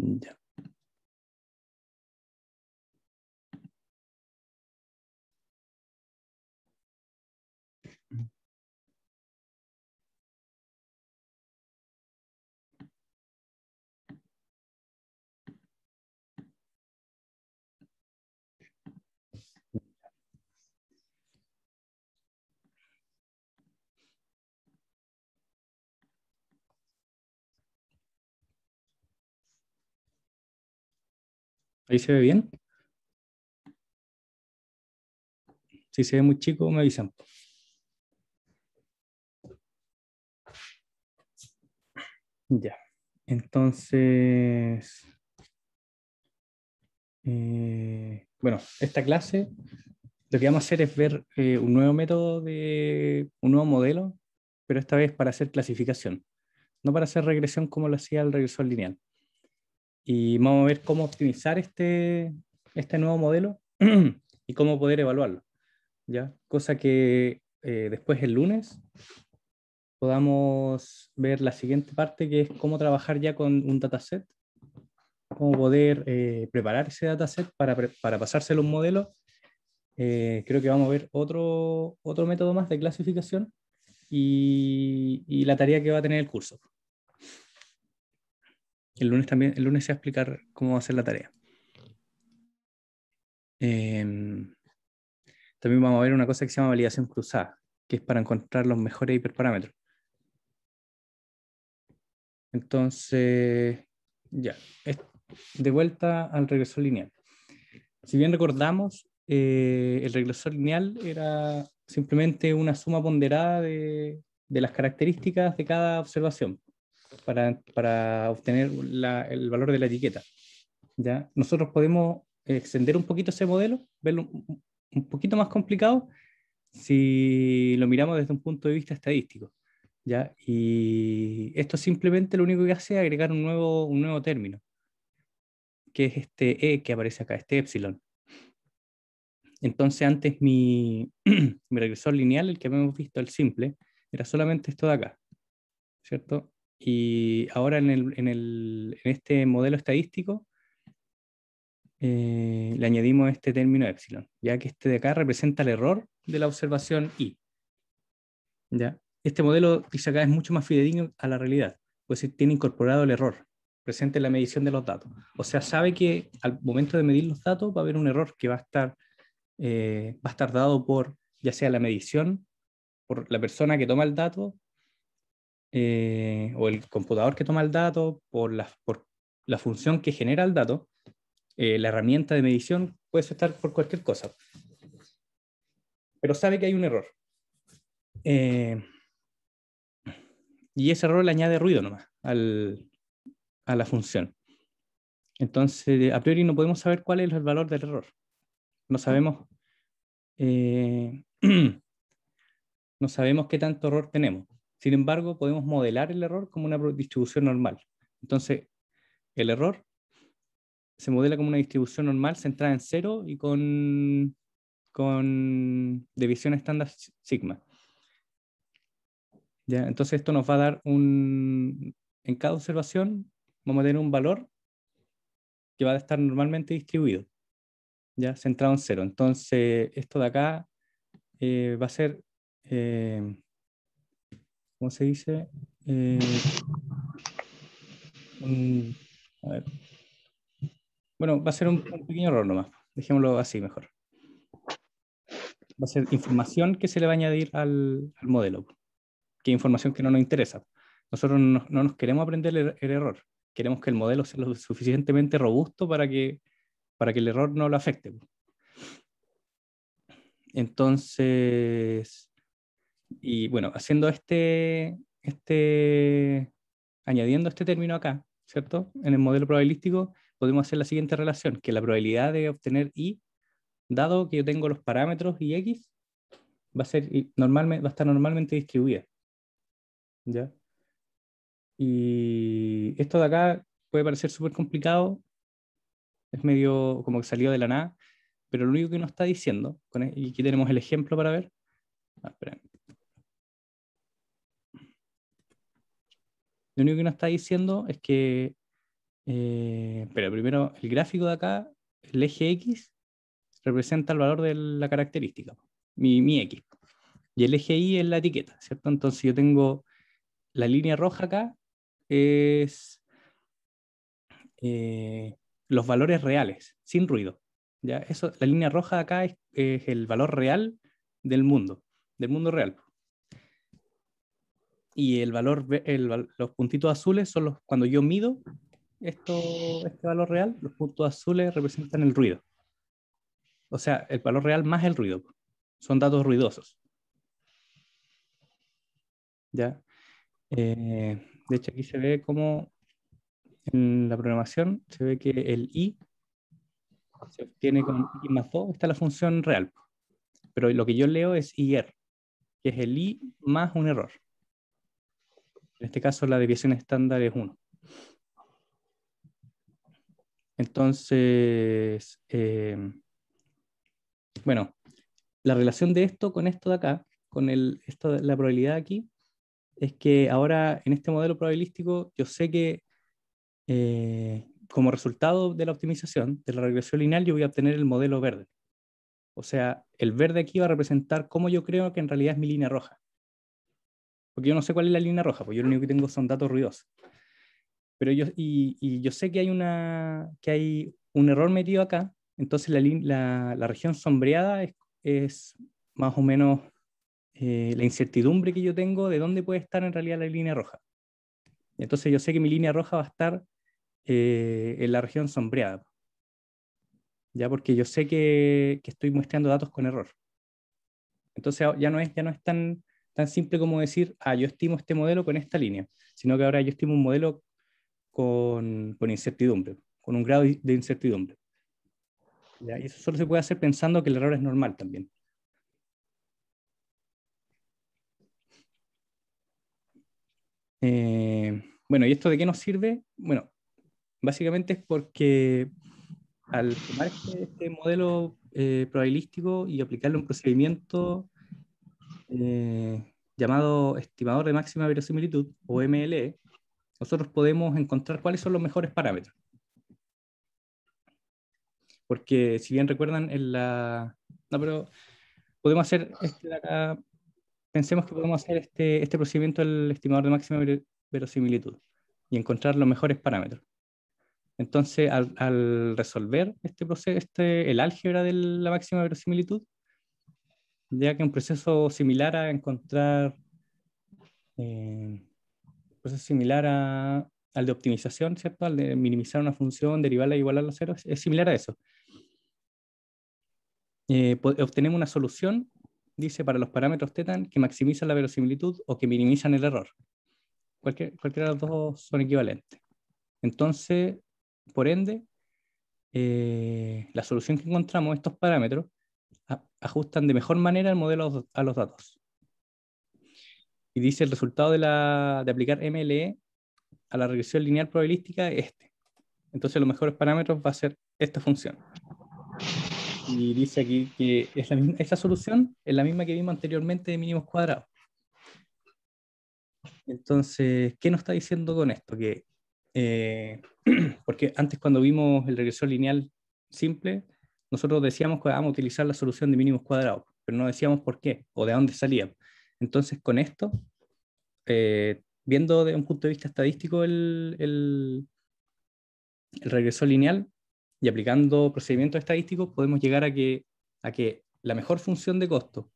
Mm, and ¿Ahí se ve bien? Si se ve muy chico, me avisan. Ya, entonces, eh, bueno, esta clase lo que vamos a hacer es ver eh, un nuevo método de un nuevo modelo, pero esta vez para hacer clasificación, no para hacer regresión como lo hacía el regresor lineal. Y vamos a ver cómo optimizar este, este nuevo modelo y cómo poder evaluarlo. ¿ya? Cosa que eh, después el lunes podamos ver la siguiente parte, que es cómo trabajar ya con un dataset, cómo poder eh, preparar ese dataset para, para pasárselo a un modelo. Eh, creo que vamos a ver otro, otro método más de clasificación y, y la tarea que va a tener el curso. El lunes también, el lunes se va a explicar cómo va a ser la tarea. Em, también vamos a ver una cosa que se llama validación cruzada, que es para encontrar los mejores hiperparámetros. Entonces, ya, de vuelta al regresor lineal. Si bien recordamos, eh, el regresor lineal era simplemente una suma ponderada de las características de cada observación para, para obtener el valor de la etiqueta. ¿ya? Nosotros podemos extender un poquito ese modelo, verlo un, poquito más complicado si lo miramos desde un punto de vista estadístico. ¿ya? Y esto simplemente lo único que hace es agregar un nuevo, un nuevo término, que es este E que aparece acá, este epsilon. Entonces antes mi, mi regresor lineal, el que habíamos visto, el simple, era solamente esto de acá, ¿cierto? Y ahora en, este modelo estadístico eh, le añadimos este término epsilon, ya que este de acá representa el error de la observación i. ¿Ya? Este modelo, dice acá, es mucho más fidedigno a la realidad, pues tiene incorporado el error presente en la medición de los datos. O sea, sabe que al momento de medir los datos va a haber un error que va a estar, eh, va a estar dado por ya sea la medición, por la persona que toma el dato eh, o el computador que toma el dato, por la, por la función que genera el dato, eh, la herramienta de medición puede estar por cualquier cosa. Pero sabe que hay un error. Eh, y ese error le añade ruido nomás al, a la función. Entonces, a priori no podemos saber cuál es el valor del error. No sabemos, no sabemos qué tanto error tenemos. Sin embargo, podemos modelar el error como una distribución normal. Entonces, el error se modela como una distribución normal centrada en cero y con, con división estándar sigma. ¿Ya? Entonces esto nos va a dar un... En cada observación vamos a tener un valor que va a estar normalmente distribuido, ¿ya? centrado en cero. Entonces esto de acá eh, va a ser... Eh, ¿cómo se dice? Eh, bueno, va a ser un, pequeño error nomás, dejémoslo así mejor. Va a ser información que se le va a añadir al, modelo, que información que no nos interesa. Nosotros no, nos queremos aprender el, error, queremos que el modelo sea lo suficientemente robusto para que, para que el error no lo afecte. Entonces, y bueno, haciendo este, este, añadiendo este término acá, ¿cierto? En el modelo probabilístico podemos hacer la siguiente relación, que la probabilidad de obtener y dado que yo tengo los parámetros y X, va a, ser, normalmente, va estar normalmente distribuida. ¿Ya? Y esto de acá puede parecer súper complicado, es medio como que salió de la nada, pero lo único que nos está diciendo, e, y aquí tenemos el ejemplo para ver, ah, esperen, Lo único que nos está diciendo es que, eh, pero primero, el gráfico de acá, el eje X, representa el valor de la característica, mi, X. Y el eje Y es la etiqueta, ¿cierto? Entonces yo tengo la línea roja acá, es eh, los valores reales, sin ruido. ¿ya? Eso, la línea roja acá es, el valor real del mundo, del mundo real. Y el valor, los puntitos azules son los, cuando yo mido esto, este valor real, los puntos azules representan el ruido. O sea, el valor real más el ruido. Son datos ruidosos. Eh, de hecho, aquí se ve como en la programación se ve que el i se obtiene con i más 2, está la función real. Pero lo que yo leo es ir, er, que es el i más un error. En este caso la deviación estándar es 1. Entonces, eh, bueno, la relación de esto con esto de acá, con el, esto de la probabilidad aquí, es que ahora en este modelo probabilístico yo sé que eh, como resultado de la optimización, de la regresión lineal, yo voy a obtener el modelo verde. O sea, el verde aquí va a representar cómo yo creo que en realidad es mi línea roja porque yo no sé cuál es la línea roja, porque yo lo único que tengo son datos ruidosos. Pero yo, y, yo sé que hay, una, que hay un error metido acá, entonces la, la, región sombreada es, es, más o menos eh, la incertidumbre que yo tengo de dónde puede estar en realidad la línea roja. Entonces yo sé que mi línea roja va a estar eh, en la región sombreada. Ya porque yo sé que, que, estoy muestreando datos con error. Entonces ya no es, ya no es tan, tan simple como decir, ah, yo estimo este modelo con esta línea, sino que ahora yo estimo un modelo con, incertidumbre, con un grado de incertidumbre. Y eso solo se puede hacer pensando que el error es normal también. Eh, bueno, ¿y esto de qué nos sirve? Bueno, básicamente es porque al tomar este, este modelo eh, probabilístico y aplicarle un procedimiento eh, llamado estimador de máxima verosimilitud o MLE, nosotros podemos encontrar cuáles son los mejores parámetros. Porque si bien recuerdan en la... No, pero podemos hacer este, pensemos que podemos hacer este, este procedimiento del estimador de máxima verosimilitud y encontrar los mejores parámetros. Entonces, al, resolver este, este, el álgebra de la máxima verosimilitud, ya que un proceso similar a encontrar, un eh, proceso similar al de optimización, ¿cierto? Al de minimizar una función, derivarla igual a cero, es, es similar a eso. Eh, obtenemos una solución, dice, para los parámetros tetan, que maximizan la verosimilitud o que minimizan el error. cualquiera de los dos son equivalentes. Entonces, por ende, eh, la solución que encontramos, estos parámetros, ajustan de mejor manera el modelo a los datos. Y dice el resultado de, la, de aplicar MLE a la regresión lineal probabilística es este. Entonces los mejores parámetros va a ser esta función. Y dice aquí que es esta solución es la misma que vimos anteriormente de mínimos cuadrados. Entonces, ¿qué nos está diciendo con esto? Que, eh, porque antes cuando vimos el regresor lineal simple, nosotros decíamos que vamos a utilizar la solución de mínimos cuadrados, pero no decíamos por qué o de dónde salía. Entonces, con esto, eh, viendo desde un punto de vista estadístico el, el, regreso lineal y aplicando procedimientos estadísticos, podemos llegar a que, la mejor función de costo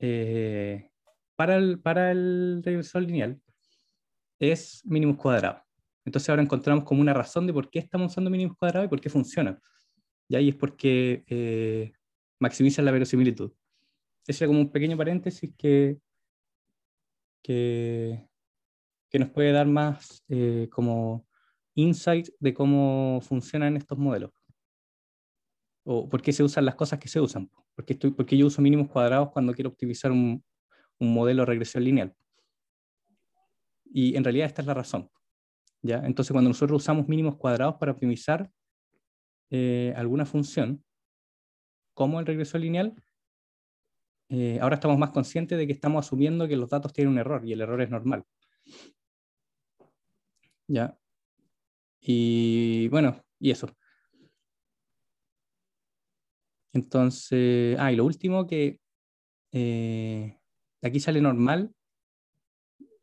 eh, para, el, para el regresor lineal es mínimos cuadrados. Entonces ahora encontramos como una razón de por qué estamos usando mínimos cuadrados y por qué funciona. ¿ya? Y es porque eh, maximiza la verosimilitud. Ese es como un pequeño paréntesis que, que, nos puede dar más eh, como insight de cómo funcionan estos modelos. O por qué se usan las cosas que se usan. Porque, estoy, porque yo uso mínimos cuadrados cuando quiero optimizar un, modelo de regresión lineal. Y en realidad esta es la razón. ¿ya? Entonces cuando nosotros usamos mínimos cuadrados para optimizar, eh, alguna función, como el regreso lineal, eh, ahora estamos más conscientes de que estamos asumiendo que los datos tienen un error y el error es normal. Ya. Y bueno, y eso. Entonces, ah, y lo último que eh, aquí sale normal,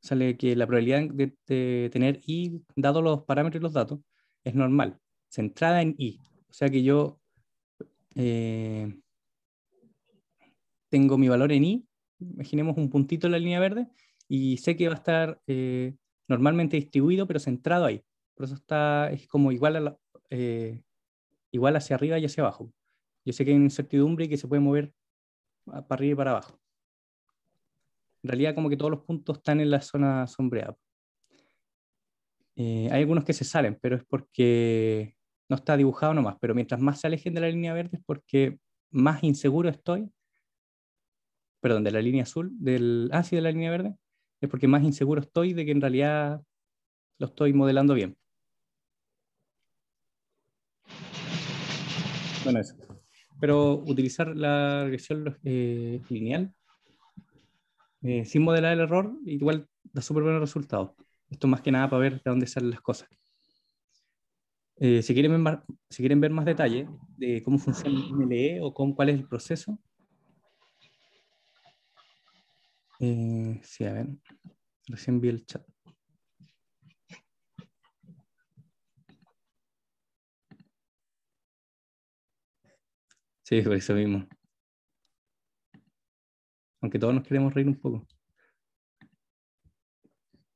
sale que la probabilidad de, tener i, dado los parámetros y los datos, es normal, centrada en i, o sea que yo eh, tengo mi valor en i, imaginemos un puntito en la línea verde, y sé que va a estar eh, normalmente distribuido, pero centrado ahí. Por eso está, es como igual, eh, igual hacia arriba y hacia abajo. Yo sé que hay una incertidumbre y que se puede mover para arriba y para abajo. En realidad como que todos los puntos están en la zona sombreada. hay algunos que se salen, pero es porque no está dibujado nomás, pero mientras más se alejen de la línea verde es porque más inseguro estoy, perdón, de la línea azul, del, ah, sí, de la línea verde, es porque más inseguro estoy de que en realidad lo estoy modelando bien. Bueno, eso. Pero utilizar la regresión eh, lineal eh, sin modelar el error, igual da súper buenos resultados. Esto más que nada para ver de dónde salen las cosas. Eh, si, quieren ver, más detalles de cómo funciona el MLE o cuál es el proceso. Eh, sí, a ver. Recién vi el chat. Sí, por eso mismo. Aunque todos nos queremos reír un poco.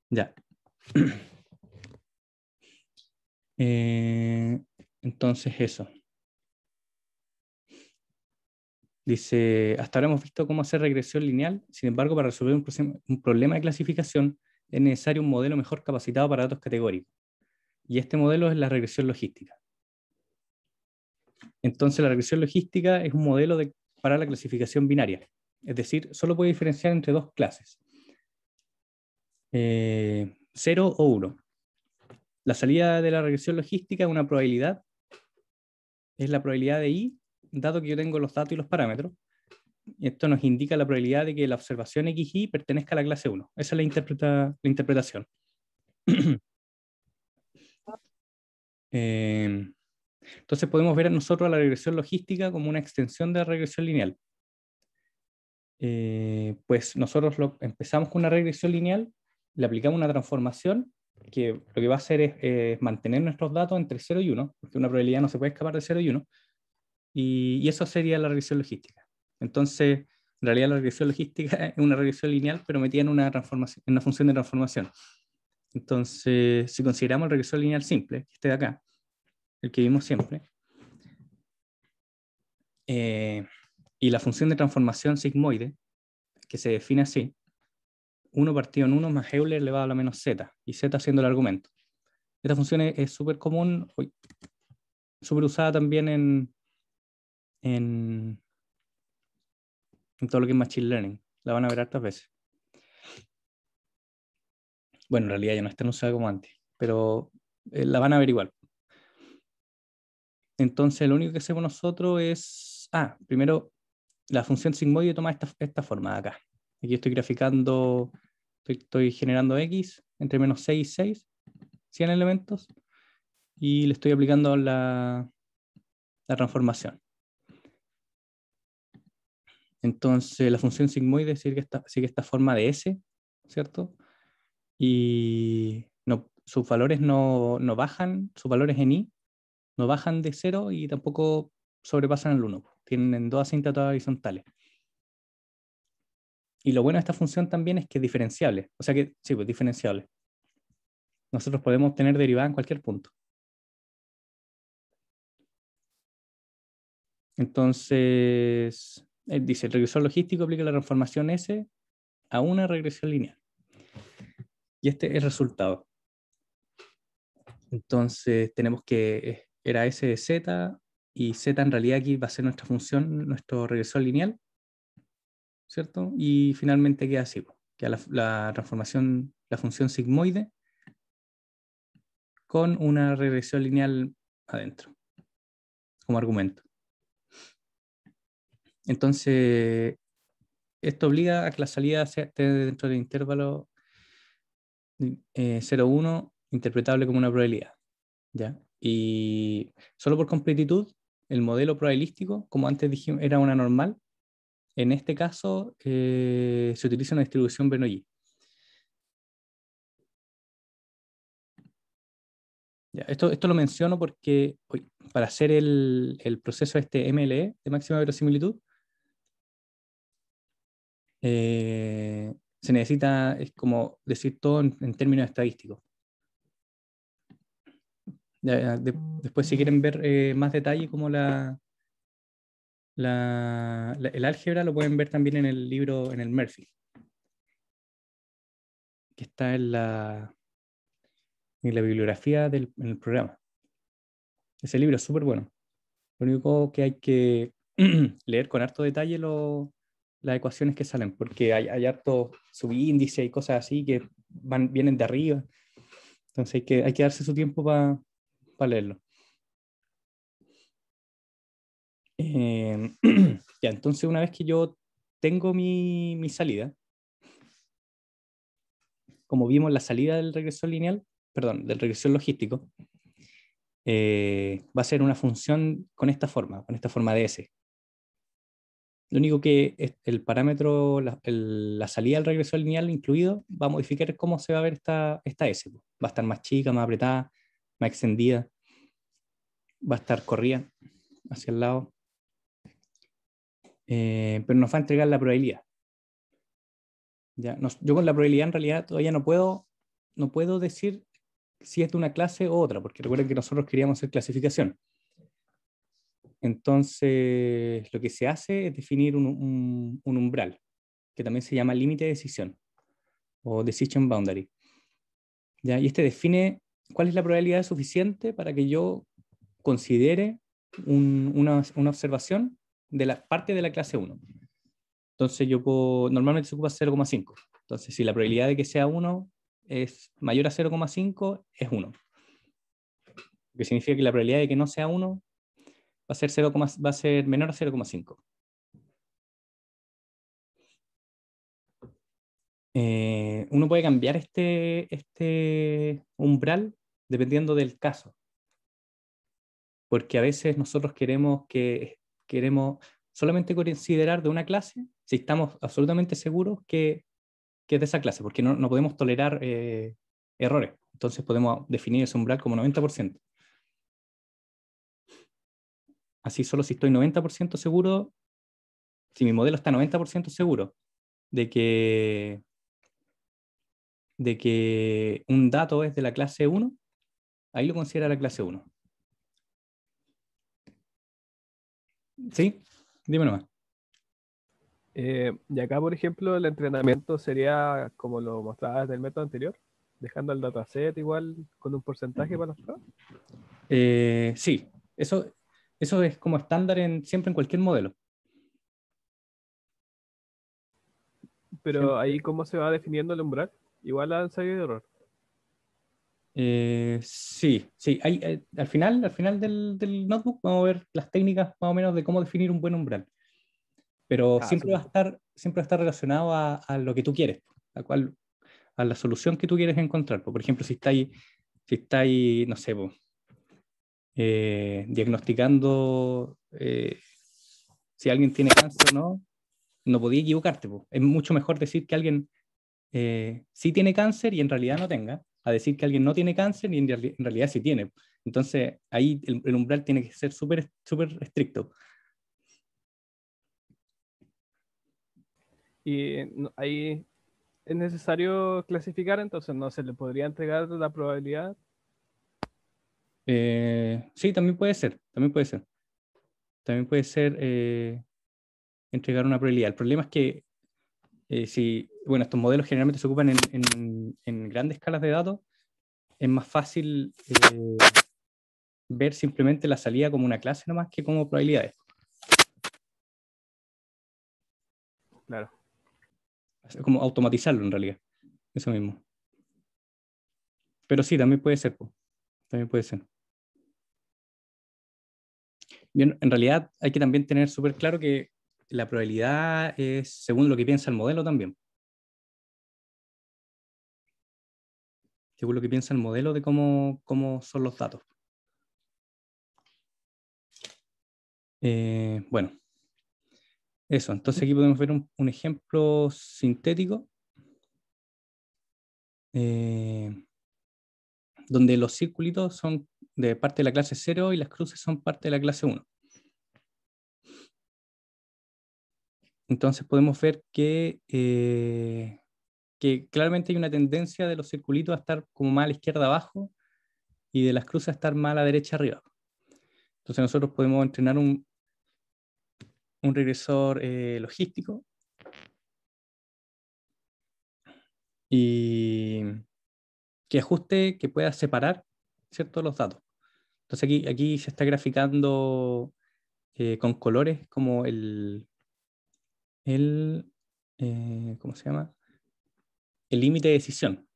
Ya. Eh, entonces eso. Dice, hasta ahora hemos visto cómo hacer regresión lineal, sin embargo, para resolver un, problema de clasificación es necesario un modelo mejor capacitado para datos categóricos. Y este modelo es la regresión logística. Entonces, la regresión logística es un modelo para la clasificación binaria. Es decir, solo puede diferenciar entre dos clases, 0 eh, o 1. La salida de la regresión logística es una probabilidad, es la probabilidad de Y, dado que yo tengo los datos y los parámetros. Esto nos indica la probabilidad de que la observación XY pertenezca a la clase 1. Esa es la, interpretación. Eh, entonces podemos ver a nosotros la regresión logística como una extensión de la regresión lineal. Eh, pues nosotros lo, empezamos con una regresión lineal, le aplicamos una transformación que lo que va a hacer es mantener nuestros datos entre 0 y 1, porque una probabilidad no se puede escapar de 0 y 1, y, eso sería la regresión logística. Entonces, en realidad la regresión logística es una regresión lineal, pero metida en una, transformación, en una función de transformación. Entonces, si consideramos el regresor lineal simple, este de acá, el que vimos siempre, eh, y la función de transformación sigmoide, que se define así, 1 partido en 1 más Euler elevado a la menos z, y z siendo el argumento. Esta función es súper común, súper usada también en, en, todo lo que es Machine Learning. La van a ver hartas veces. Bueno, en realidad ya no está usada como antes, pero eh, la van a ver igual. Entonces, lo único que hacemos nosotros es... Ah, primero, la función sigmoide toma esta, esta forma de acá. Aquí estoy graficando Estoy, generando X entre menos 6 y 6, 100 elementos, y le estoy aplicando la, transformación. Entonces la función sigmoide sigue esta, esta forma de S, ¿cierto? Y sus valores no, bajan, sus valores en I no bajan de 0 y tampoco sobrepasan el 1. Tienen dos cintatas horizontales. Y lo bueno de esta función también es que es diferenciable. O sea que, sí, pues diferenciable. Nosotros podemos obtener derivada en cualquier punto. Entonces, eh, dice, el regresor logístico aplica la transformación S a una regresión lineal. Y este es el resultado. Entonces, tenemos que eh, era S de Z y Z en realidad aquí va a ser nuestra función, nuestro regresor lineal. ¿cierto? Y finalmente queda así, que la, transformación, la función sigmoide con una regresión lineal adentro, como argumento. Entonces, esto obliga a que la salida sea dentro del intervalo 0,1 eh, interpretable como una probabilidad. Y solo por completitud, el modelo probabilístico, como antes dije era una normal, en este caso, eh, se utiliza una distribución Bernoulli. esto, esto, lo menciono porque para hacer el, el proceso este MLE de máxima verosimilitud, eh, se necesita, es como decir todo en, términos estadísticos. después, si quieren ver eh, más detalle, cómo la, el álgebra lo pueden ver también en el libro, en el Murphy, que está en la, en la bibliografía del programa. Ese libro es súper bueno. Lo único que hay que leer con harto detalle las ecuaciones que salen, porque hay, hay harto subíndice y cosas así que van, vienen de arriba. Entonces hay que, hay que darse su tiempo para leerlo. Em, ya, entonces una vez que yo tengo mi, salida, como vimos la salida del regreso lineal, perdón, del regreso logístico, eh, va a ser una función con esta forma, con esta forma de S. Lo único que el parámetro, la, salida del regreso lineal incluido, va a modificar cómo se va a ver esta, esta S. Va a estar más chica, más apretada, más extendida. Va a estar corrida hacia el lado. Eh, pero nos va a entregar la probabilidad. yo con la probabilidad en realidad todavía no puedo, no puedo decir si es de una clase o otra, porque recuerden que nosotros queríamos hacer clasificación. Entonces, lo que se hace es definir un, umbral, que también se llama límite de decisión o decision boundary. Y este define cuál es la probabilidad suficiente para que yo considere una, una observación de la parte de la clase 1. Entonces yo normalmente se ocupa 0,5. Entonces si la probabilidad de que sea 1 es mayor a 0,5 es 1. Lo que significa que la probabilidad de que no sea 1 va a ser, 0, va a ser menor a 0,5. Eh, uno puede cambiar este, este umbral dependiendo del caso porque a veces nosotros queremos que queremos solamente considerar de una clase si estamos absolutamente seguros que, es de esa clase, porque no, podemos tolerar eh, errores. Entonces podemos definir ese umbral como 90%. Así solo si estoy 90% seguro, si mi modelo está 90% seguro de que, de que un dato es de la clase 1, ahí lo considera la clase 1. Sí, dime nomás. Eh, y acá, por ejemplo, el entrenamiento sería como lo mostrabas el método anterior, dejando el dataset igual con un porcentaje para las pruebas. Eh, sí, eso, eso es como estándar en, siempre en cualquier modelo. Pero ahí, ¿cómo se va definiendo el umbral? Igual a ensayo de error. Eh, sí, sí. Eh, al final, al final del, notebook vamos a ver las técnicas más o menos de cómo definir un buen umbral. Pero ah, siempre, va a estar, siempre va relacionado a, lo que tú quieres, a, la solución que tú quieres encontrar. Por ejemplo, si estáis, si ahí, no sé, eh, diagnosticando si alguien tiene cáncer o no, no podía equivocarte. Es mucho mejor decir que alguien sí tiene cáncer y en realidad no tenga, a decir que alguien no tiene cáncer y en, realidad sí tiene. Entonces, ahí el, umbral tiene que ser súper súper estricto. Y ahí es necesario clasificar, entonces no se le podría entregar la probabilidad. Eh, sí, también puede ser, también puede ser. También puede ser eh, entregar una probabilidad. El problema es que eh, si bueno, estos modelos generalmente se ocupan en, grandes escalas de datos, es más fácil eh, ver simplemente la salida como una clase nomás que como probabilidades. Claro. Es como automatizarlo en realidad. Eso mismo. Pero sí, también puede ser. También puede ser. Bien, en realidad hay que también tener súper claro que la probabilidad es según lo que piensa el modelo también. según lo que piensa el modelo de cómo, son los datos. Eh, bueno, eso. Entonces aquí podemos ver un, ejemplo sintético eh, donde los círculos son de parte de la clase 0 y las cruces son parte de la clase 1. Entonces podemos ver que eh, que claramente hay una tendencia de los circulitos a estar como más a la izquierda abajo y de las cruces a estar más a la derecha arriba. Entonces nosotros podemos entrenar un, un regresor eh, logístico y que ajuste, que pueda separar los datos. Entonces aquí, aquí se está graficando eh, con colores como el, el eh, ¿cómo se llama? el límite de decisión,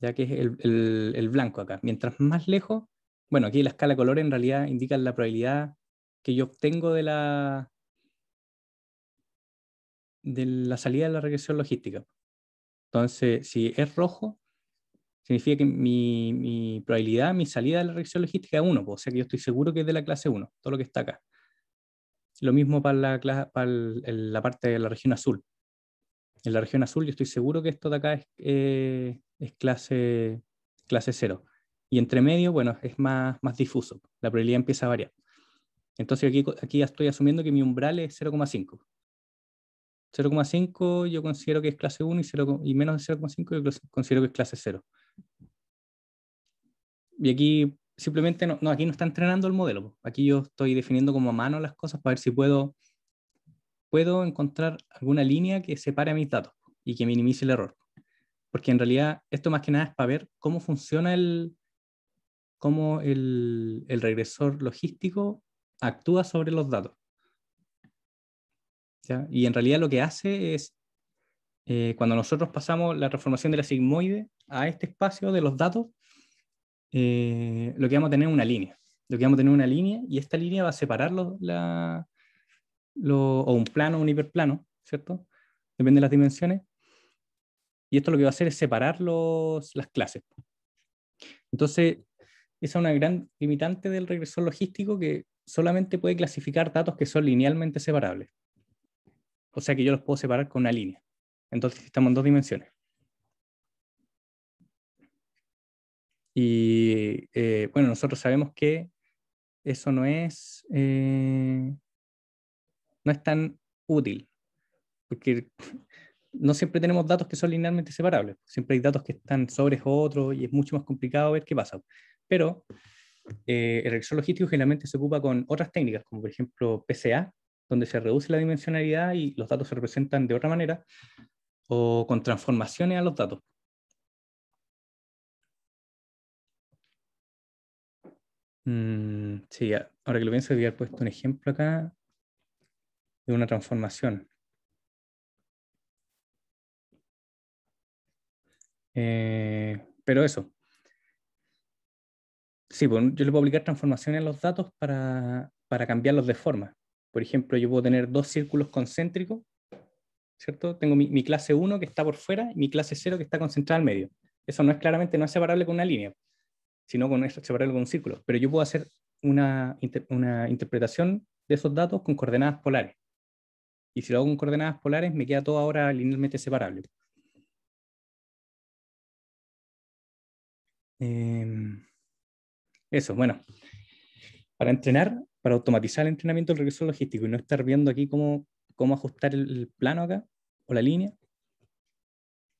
ya que es el, blanco acá. Mientras más lejos, bueno, aquí la escala de color en realidad indica la probabilidad que yo obtengo de la, la salida de la regresión logística. Entonces, si es rojo, significa que mi, probabilidad, mi salida de la regresión logística es 1, o sea que yo estoy seguro que es de la clase 1, todo lo que está acá. Lo mismo para la, para la parte de la región azul en la región azul, yo estoy seguro que esto de acá es, eh, es clase, clase cero. Y entre medio, bueno, es más, más difuso, la probabilidad empieza a variar. Entonces aquí, aquí estoy asumiendo que mi umbral es 0,5. 0,5 yo considero que es clase 1 y, y menos de 0,5 yo considero que es clase 0. Y aquí simplemente, no, aquí no está entrenando el modelo. Aquí yo estoy definiendo como a mano las cosas para ver si puedo puedo encontrar alguna línea que separe mis datos y que minimice el error. Porque en realidad esto más que nada es para ver cómo funciona el, cómo el, regresor logístico actúa sobre los datos. Y en realidad lo que hace es, eh, cuando nosotros pasamos la reformación de la sigmoide a este espacio de los datos, eh, lo que vamos a tener es una línea. Lo que vamos a tener una línea y esta línea va a separar la, o un plano, un hiperplano, ¿cierto? Depende de las dimensiones. Y esto lo que va a hacer es separar los, las clases. Entonces, esa es una gran limitante del regresor logístico que solamente puede clasificar datos que son linealmente separables. O sea que yo los puedo separar con una línea. Entonces estamos en dos dimensiones. Y eh, bueno, nosotros sabemos que eso no es eh, no es tan útil, porque no siempre tenemos datos que son linealmente separables, siempre hay datos que están sobre otros y es mucho más complicado ver qué pasa. Pero eh, el regresor logístico generalmente se ocupa con otras técnicas, como por ejemplo PCA, donde se reduce la dimensionalidad y los datos se representan de otra manera, o con transformaciones a los datos. Mm, sí, ahora que lo pienso, voy haber puesto un ejemplo acá de una transformación. Eh, pero eso. Sí, pues, yo le puedo aplicar transformaciones a los datos para, cambiarlos de forma. Por ejemplo, yo puedo tener dos círculos concéntricos, ¿cierto? Tengo mi, clase 1 que está por fuera y mi clase 0 que está concentrada al medio. Eso no es claramente, no es separable con una línea, sino con eso, separable con un círculo. Pero yo puedo hacer una, una interpretación de esos datos con coordenadas polares. Y si lo hago con coordenadas polares, me queda todo ahora linealmente separable. Em, eso, bueno. Para entrenar, para automatizar el entrenamiento del regreso logístico y no estar viendo aquí cómo, cómo ajustar el plano acá o la línea,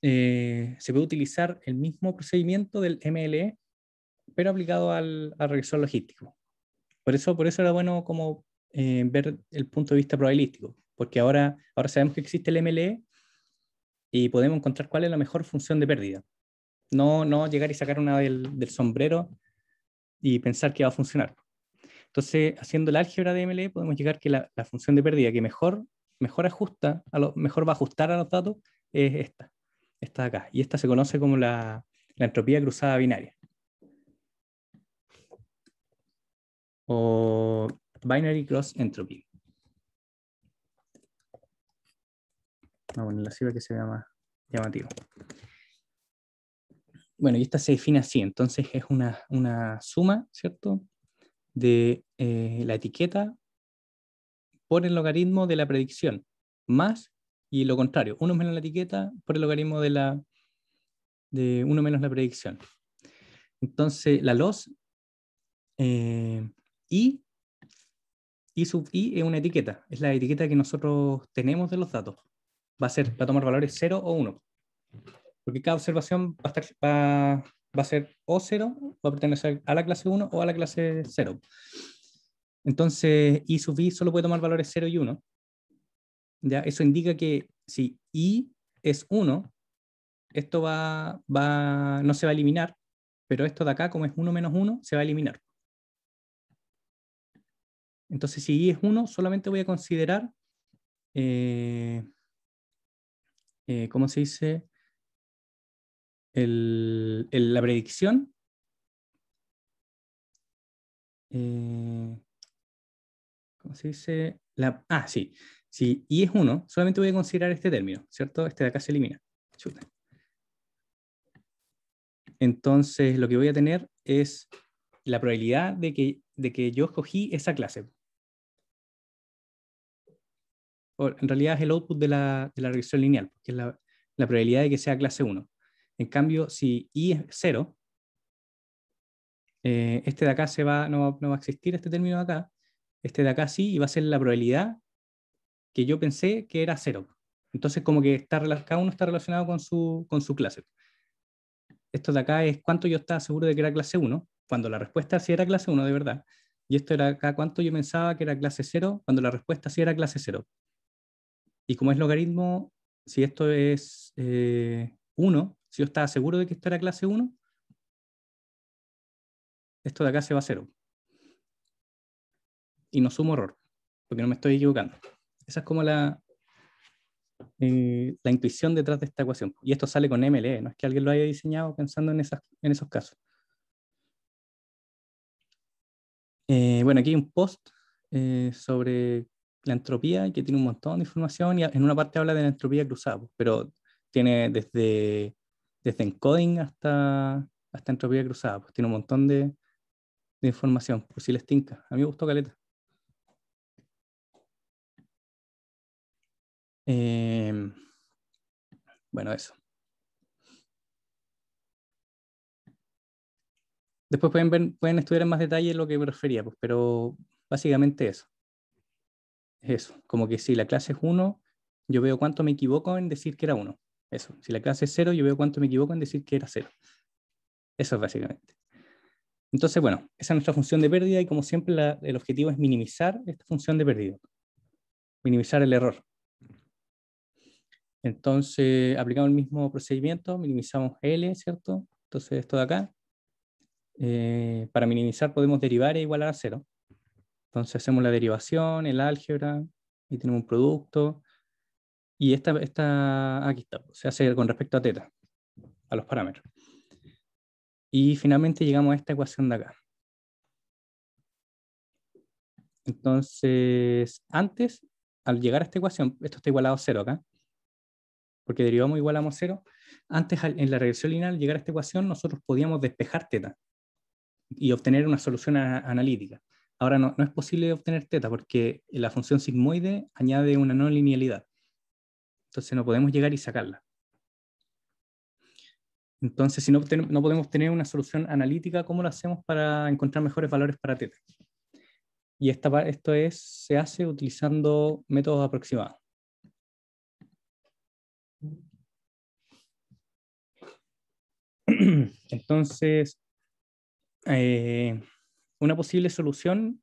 eh, se puede utilizar el mismo procedimiento del MLE, pero aplicado al, regresor logístico. Por eso, por eso era bueno como eh, ver el punto de vista probabilístico porque ahora, ahora sabemos que existe el MLE y podemos encontrar cuál es la mejor función de pérdida. No, no llegar y sacar una del, sombrero y pensar que va a funcionar. Entonces, haciendo el álgebra de MLE, podemos llegar que la, función de pérdida que mejor, mejor, ajusta mejor va a ajustar a los datos es esta, esta de acá. Y esta se conoce como la entropía cruzada binaria. O Binary Cross Entropy. Ah, bueno, la cifra que se vea más llamativo. Bueno, y esta se define así, entonces es una, suma, ¿cierto? De eh, la etiqueta por el logaritmo de la predicción, más y lo contrario, uno menos la etiqueta por el logaritmo de la de 1 menos la predicción. Entonces, la los eh, y y sub i es una etiqueta, es la etiqueta que nosotros tenemos de los datos va a, ser, tomar valores 0 o 1. Porque cada observación va a, ser o 0, va a pertenecer a la clase 1 o a la clase 0. Entonces, i sub i solo puede tomar valores 0 y 1. ¿ya? Eso indica que si i es 1, esto va, no se va a eliminar, pero esto de acá, como es 1 menos 1, se va a eliminar. Entonces, si i es 1, solamente voy a considerar eh, eh, ¿cómo se dice? El, la predicción. Eh, ¿Cómo se dice? La, ah, sí. Si sí, es 1, solamente voy a considerar este término, ¿cierto? Este de acá se elimina. Entonces, lo que voy a tener es la probabilidad de que, de que yo escogí esa clase en realidad es el output de la, de regresión lineal, que es la, probabilidad de que sea clase 1. En cambio, si i es 0, eh, este de acá se va no, va, a existir este término de acá, este de acá sí, y va a ser la probabilidad que yo pensé que era 0. Entonces, como que está, cada uno está relacionado con su, con su clase. Esto de acá es cuánto yo estaba seguro de que era clase 1, cuando la respuesta sí era clase 1 de verdad. Y esto de acá cuánto yo pensaba que era clase 0, cuando la respuesta sí era clase 0. Y como es logaritmo, si esto es 1, eh, si yo estaba seguro de que esto era clase 1, esto de acá se va a 0. Y no sumo error, porque no me estoy equivocando. Esa es como la, eh, la intuición detrás de esta ecuación. Y esto sale con MLE, no es que alguien lo haya diseñado pensando en, esas, en esos casos. Eh, bueno, aquí hay un post sobre la entropía, que tiene un montón de información, y en una parte habla de la entropía cruzada, pues, pero tiene desde, desde encoding hasta, hasta entropía cruzada, pues tiene un montón de, información, por si les tinca. A mí me gustó Caleta. Em, bueno, eso. Después pueden, pueden estudiar en más detalle lo que prefería pues, pero básicamente eso eso, como que si la clase es 1, yo veo cuánto me equivoco en decir que era 1. Eso, si la clase es 0, yo veo cuánto me equivoco en decir que era 0. Eso es básicamente. Entonces, bueno, esa es nuestra función de pérdida y como siempre el objetivo es minimizar esta función de pérdida, minimizar el error. Entonces, aplicamos el mismo procedimiento, minimizamos L, ¿cierto? Entonces, esto de acá. Eh, para minimizar podemos derivar e igualar a 0. Entonces hacemos la derivación, el álgebra, y tenemos un producto. Y esta, esta aquí está, pues, se hace con respecto a teta, a los parámetros. Y finalmente llegamos a esta ecuación de acá. Entonces, antes, al llegar a esta ecuación, esto está igualado a cero acá, porque derivamos igualamos cero, antes en la regresión lineal, al llegar a esta ecuación, nosotros podíamos despejar teta y obtener una solución analítica. Ahora no, es posible obtener teta porque la función sigmoide añade una no linealidad. Entonces no podemos llegar y sacarla. Entonces, si no, no podemos tener una solución analítica, ¿cómo lo hacemos para encontrar mejores valores para teta? Y esta, esto es, se hace utilizando métodos aproximados. Entonces, eh, una posible solución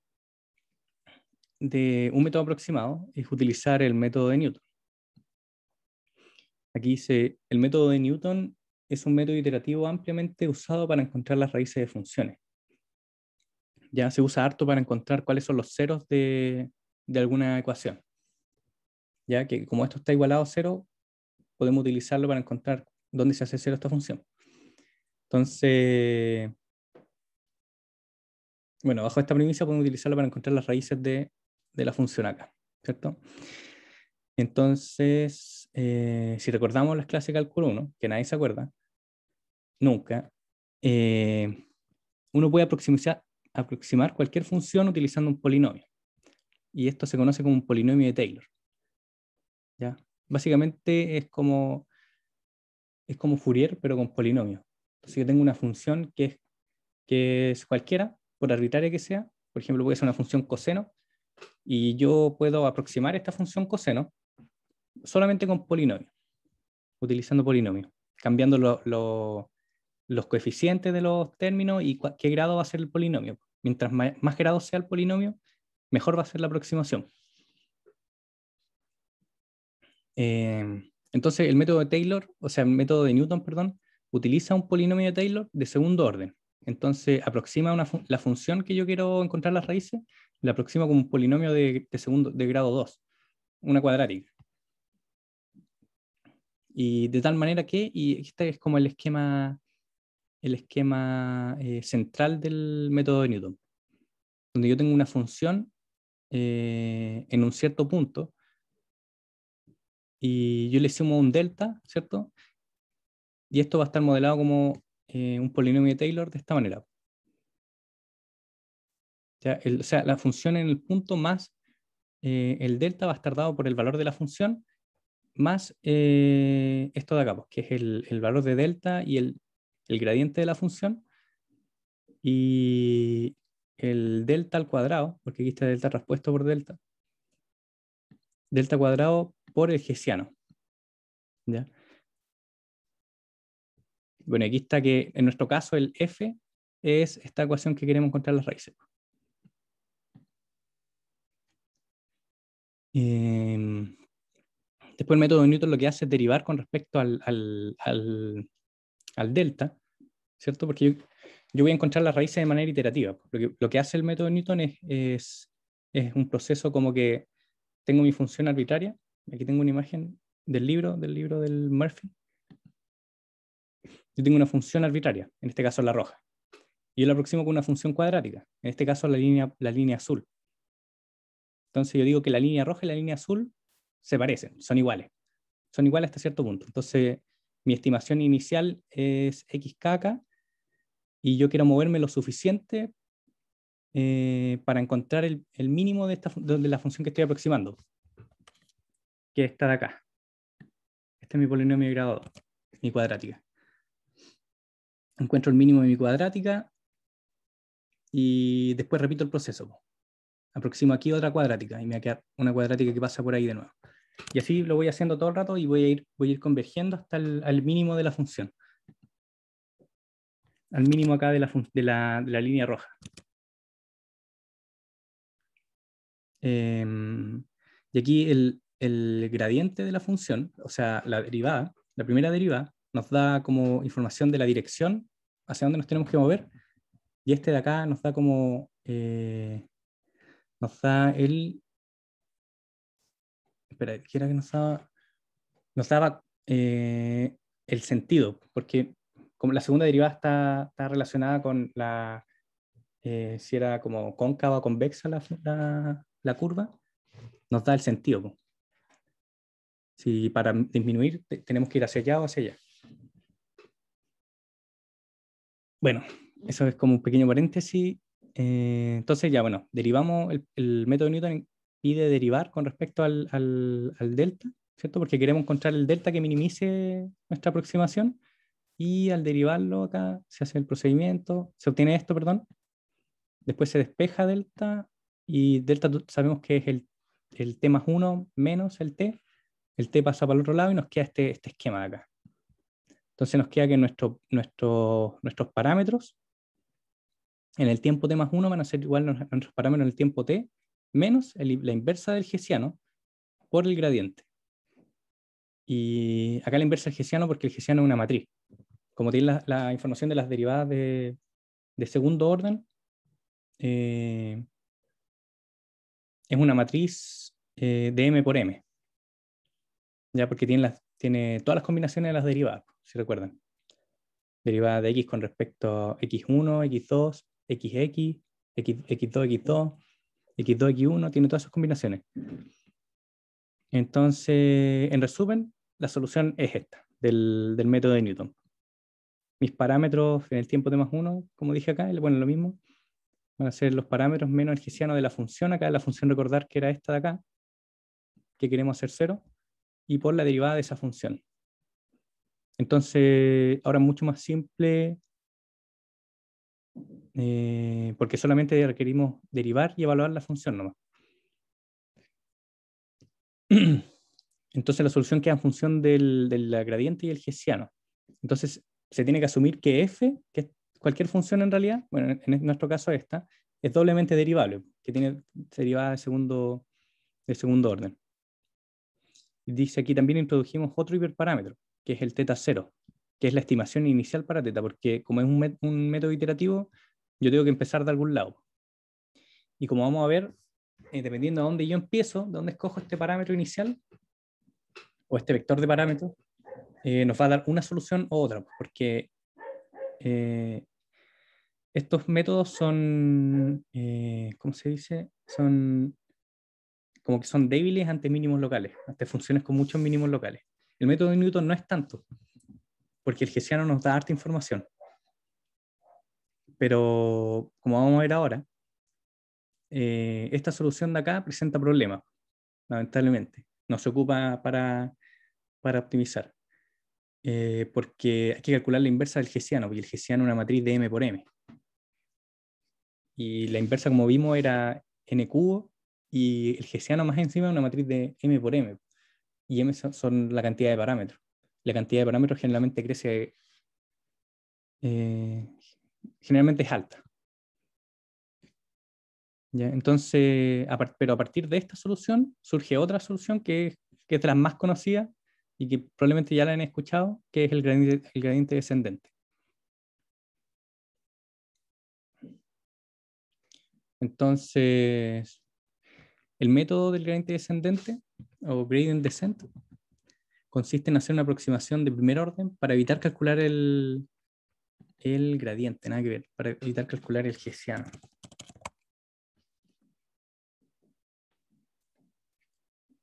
de un método aproximado es utilizar el método de Newton. Aquí dice, el método de Newton es un método iterativo ampliamente usado para encontrar las raíces de funciones. Ya se usa harto para encontrar cuáles son los ceros de, alguna ecuación. Ya que como esto está igualado a cero, podemos utilizarlo para encontrar dónde se hace cero esta función. Entonces, bueno, bajo esta premisa podemos utilizarla para encontrar las raíces de, de la función acá, ¿cierto? Entonces, eh, si recordamos las clases de cálculo 1, que nadie se acuerda, nunca, eh, uno puede aproximar, aproximar cualquier función utilizando un polinomio. Y esto se conoce como un polinomio de Taylor. ¿Ya? Básicamente es como, es como Fourier, pero con polinomio. Entonces yo tengo una función que es, que es cualquiera, por arbitraria que sea, por ejemplo, puede ser una función coseno, y yo puedo aproximar esta función coseno solamente con polinomio utilizando polinomio, cambiando los coeficientes de los términos y qué grado va a ser el polinomio. Mientras más, grado sea el polinomio, mejor va a ser la aproximación. Em, entonces, el método de Taylor, o sea, el método de Newton, perdón, utiliza un polinomio de Taylor de segundo orden. Entonces aproxima la función que yo quiero encontrar las raíces, la aproxima como un polinomio de, segundo, de grado 2, una cuadrática. Y de tal manera que, y este es como el esquema, el esquema eh, central del método de Newton, donde yo tengo una función eh, en un cierto punto y yo le sumo un delta, ¿cierto? Y esto va a estar modelado como eh, un polinomio de Taylor de esta manera. o sea, la función en el punto más eh, el delta va a estar dado por el valor de la función más eh, esto de acá, pues, que es el, valor de delta y el, gradiente de la función y el delta al cuadrado, porque aquí está delta traspuesto por delta, delta cuadrado por el hessiano. ¿ya? Bueno, aquí está que en nuestro caso el f es esta ecuación que queremos encontrar las raíces. Em, después el método de Newton lo que hace es derivar con respecto al, delta, ¿cierto? Porque yo, voy a encontrar las raíces de manera iterativa. Lo que, lo que hace el método de Newton es, es, un proceso como que tengo mi función arbitraria, aquí tengo una imagen del libro, del libro del Murphy, yo tengo una función arbitraria, en este caso la roja, y yo la aproximo con una función cuadrática, en este caso la línea, la línea azul. Entonces yo digo que la línea roja y la línea azul se parecen, son iguales, son iguales hasta cierto punto. Entonces mi estimación inicial es xk y yo quiero moverme lo suficiente eh, para encontrar el, mínimo de, esta, de la función que estoy aproximando, que está de acá. Este es mi polinomio de grado mi cuadrática encuentro el mínimo de mi cuadrática y después repito el proceso. Aproximo aquí otra cuadrática y me va a quedar una cuadrática que pasa por ahí de nuevo. Y así lo voy haciendo todo el rato y voy a ir, voy a ir convergiendo hasta el mínimo de la función. Al mínimo acá de la, línea roja. Em, y aquí el, el gradiente de la función, o sea, la derivada, la primera derivada, nos da como información de la dirección hacia dónde nos tenemos que mover, y este de acá nos da como, eh, nos da el, espera, era que nos daba? Nos daba eh, el sentido, porque como la segunda derivada está, está relacionada con la, eh, si era como cóncava o convexa la, la curva, nos da el sentido. Si para disminuir tenemos que ir hacia allá o hacia allá. Bueno, eso es como un pequeño paréntesis. Eh, entonces ya, bueno, derivamos, el, método de Newton pide derivar con respecto al, al, delta, ¿cierto? Porque queremos encontrar el delta que minimice nuestra aproximación y al derivarlo acá se hace el procedimiento, se obtiene esto, perdón. Después se despeja delta y delta sabemos que es el, T más 1 menos el T. El T pasa para el otro lado y nos queda este, este esquema de acá. Entonces nos queda que nuestro, nuestros parámetros en el tiempo t más 1 van a ser igual a nuestros parámetros en el tiempo t menos la inversa del hessiano por el gradiente. Y acá la inversa del hessiano porque el hessiano es una matriz. Como tiene la, información de las derivadas de, segundo orden, eh, es una matriz eh, de m por m. Ya porque tiene, las, tiene todas las combinaciones de las derivadas si recuerdan. Derivada de x con respecto a x1, x2, xx, x2, x2, x2, x1, tiene todas sus combinaciones. Entonces, en resumen, la solución es esta, del, método de Newton. Mis parámetros en el tiempo de más 1, como dije acá, le ponen lo mismo, van a ser los parámetros menos el gesiano de la función. Acá la función recordar que era esta de acá, que queremos hacer cero, y por la derivada de esa función. Entonces, ahora es mucho más simple eh, porque solamente requerimos derivar y evaluar la función nomás. Entonces la solución queda en función del, del gradiente y el hessiano. Entonces se tiene que asumir que f, que es cualquier función en realidad, bueno, en nuestro caso esta, es doblemente derivable, que tiene derivada de segundo, de segundo orden. Dice aquí también introdujimos otro hiperparámetro, que es el teta 0, que es la estimación inicial para teta, porque como es un, método iterativo, yo tengo que empezar de algún lado. Y como vamos a ver, eh, dependiendo de dónde yo empiezo, de dónde escojo este parámetro inicial o este vector de parámetros, eh, nos va a dar una solución u otra, porque eh, estos métodos son, ¿cómo se dice? Son como que son débiles ante mínimos locales, ante funciones con muchos mínimos locales. El método de Newton no es tanto, porque el hessiano nos da harta información. Pero como vamos a ver ahora, eh, esta solución de acá presenta problemas, lamentablemente. No se ocupa para, optimizar. Eh, porque hay que calcular la inversa del hessiano, porque el hessiano es una matriz de m por m. Y la inversa, como vimos, era n cubo, y el hessiano más encima es una matriz de m por m y M son la cantidad de parámetros. La cantidad de parámetros generalmente crece, eh, generalmente es alta. ¿Ya? Entonces, pero a partir de esta solución surge otra solución que, que es de más conocida y que probablemente ya la han escuchado, que es el gradiente descendente. Entonces, el método del gradiente descendente o gradient descent consiste en hacer una aproximación de primer orden para evitar calcular el, gradiente, nada que ver, para evitar calcular el hessiano.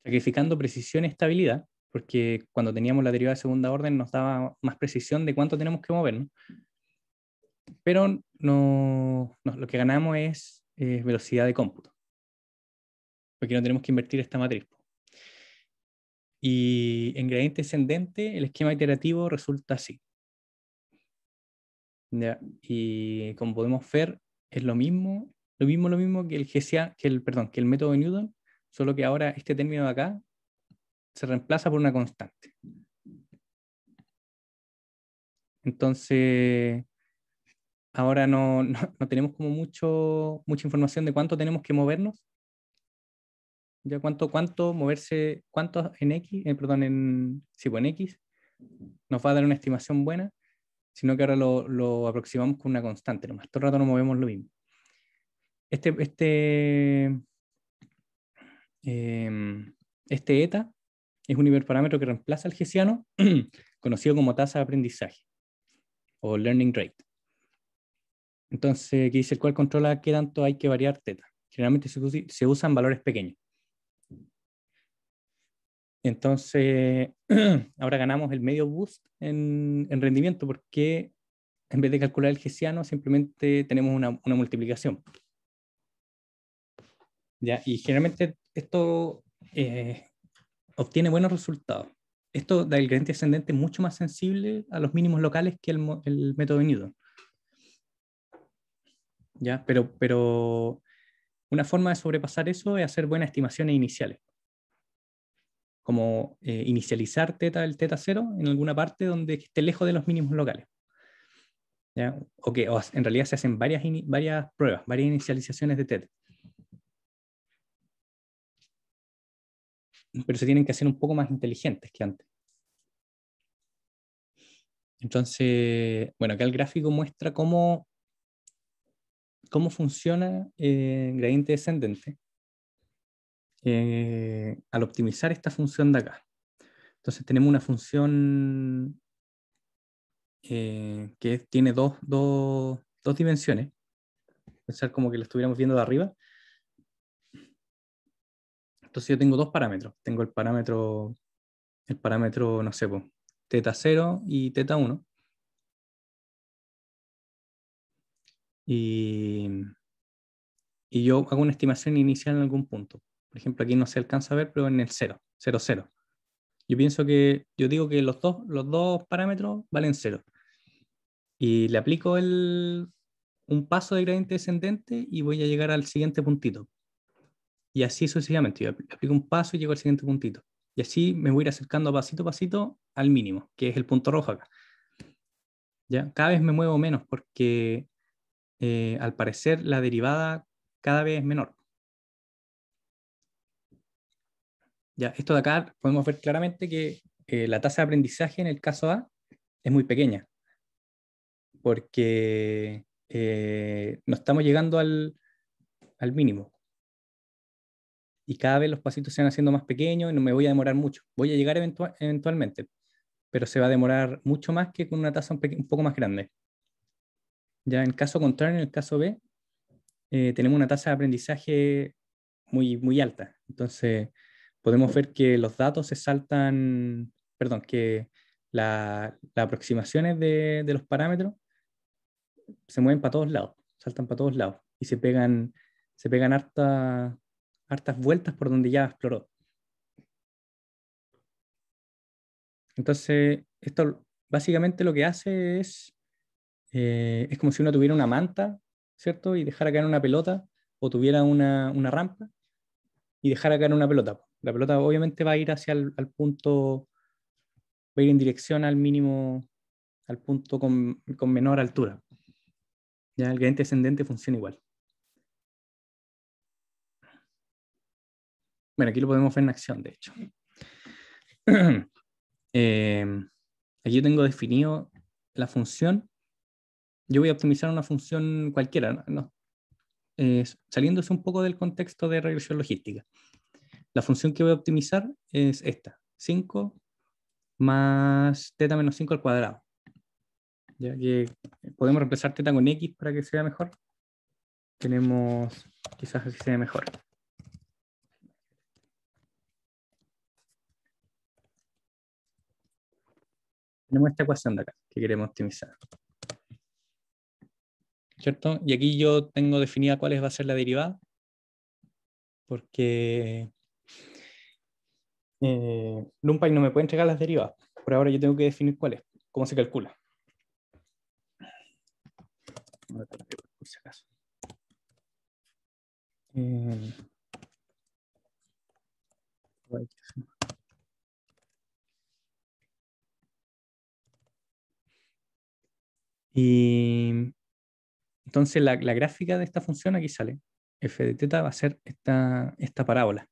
Sacrificando precisión y estabilidad, porque cuando teníamos la derivada de segunda orden nos daba más precisión de cuánto tenemos que movernos. Pero no, lo que ganamos es velocidad de cómputo, porque no tenemos que invertir esta matriz. Y en gradiente descendente, el esquema iterativo resulta así. Y como podemos ver, es lo mismo, lo mismo, lo mismo que el que el, perdón, que el método de Newton, solo que ahora este término de acá se reemplaza por una constante. Entonces, ahora no, no tenemos como mucho, mucha información de cuánto tenemos que movernos, cuánto, cuánto moverse, cuántos en X, eh, perdón, en, si pues en X, nos va a dar una estimación buena, sino que ahora lo, aproximamos con una constante, nomás todo el rato no movemos lo mismo. Este, este, em, este eta es un nivel parámetro que reemplaza al gesiano, conocido como tasa de aprendizaje o learning rate. Entonces, aquí dice el cual controla qué tanto hay que variar teta. Generalmente se, usan valores pequeños. Entonces, ahora ganamos el medio boost en, rendimiento porque en vez de calcular el gesiano, simplemente tenemos una, multiplicación. ¿Ya? Y generalmente esto eh, obtiene buenos resultados. Esto da el gradiente ascendente mucho más sensible a los mínimos locales que el, método de Newton. pero una forma de sobrepasar eso es hacer buenas estimaciones iniciales como eh, inicializar teta, el teta cero, en alguna parte donde esté lejos de los mínimos locales. O que en realidad se hacen varias, varias pruebas, varias inicializaciones de teta. Pero se tienen que hacer un poco más inteligentes que antes. Entonces, bueno, acá el gráfico muestra cómo, cómo funciona el eh, gradiente descendente eh, al optimizar esta función de acá. Entonces tenemos una función eh, que tiene dos, dos, dos dimensiones. Pensar como que la estuviéramos viendo de arriba. Entonces yo tengo dos parámetros. Tengo el parámetro, el parámetro, no sé, teta 0 y teta 1. Y, y yo hago una estimación inicial en algún punto. Por ejemplo, aquí no se alcanza a ver, pero en el 0, 0, 0. Yo pienso que, yo digo que los dos, los dos parámetros valen 0. Y le aplico un paso de gradiente descendente y voy a llegar al siguiente puntito. Y así sucesivamente. le aplico un paso y llego al siguiente puntito. Y así me voy a ir acercando pasito a pasito al mínimo, que es el punto rojo acá. ¿Ya? Cada vez me muevo menos porque eh, al parecer la derivada cada vez es menor. Ya, esto de acá podemos ver claramente que eh, la tasa de aprendizaje en el caso A es muy pequeña, porque eh, no estamos llegando al, al mínimo. Y cada vez los pasitos se van haciendo más pequeños y no me voy a demorar mucho. Voy a llegar eventualmente, pero se va a demorar mucho más que con una tasa un, poco más grande. Ya en caso contrario, en el caso B, eh, tenemos una tasa de aprendizaje muy, muy alta. Entonces, podemos ver que los datos se saltan, perdón, que las aproximaciones de, los parámetros se mueven para todos lados, saltan para todos lados y se pegan, se pegan hartas vueltas por donde ya exploró. Entonces, esto básicamente lo que hace es, eh, es como si uno tuviera una manta, ¿cierto? Y dejara caer una pelota, o tuviera una, una rampa y dejara caer una pelota. La pelota obviamente va a ir hacia el al punto, va a ir en dirección al mínimo, al punto con, menor altura. Ya el gradiente descendente funciona igual. Bueno, aquí lo podemos ver en acción, de hecho. Eh, aquí yo tengo definido la función. Yo voy a optimizar una función cualquiera, eh, saliéndose un poco del contexto de regresión logística la función que voy a optimizar es esta, 5 más teta menos 5 al cuadrado. Ya que podemos reemplazar teta con x para que sea mejor. Tenemos, quizás así sea mejor. Tenemos esta ecuación de acá que queremos optimizar. ¿Cierto? Y aquí yo tengo definida cuál va a ser la derivada. Porque eh, no me puede entregar las derivadas. Por ahora yo tengo que definir cuáles, cómo se calcula. Eh, y entonces la, gráfica de esta función aquí sale. f de teta va a ser esta, esta parábola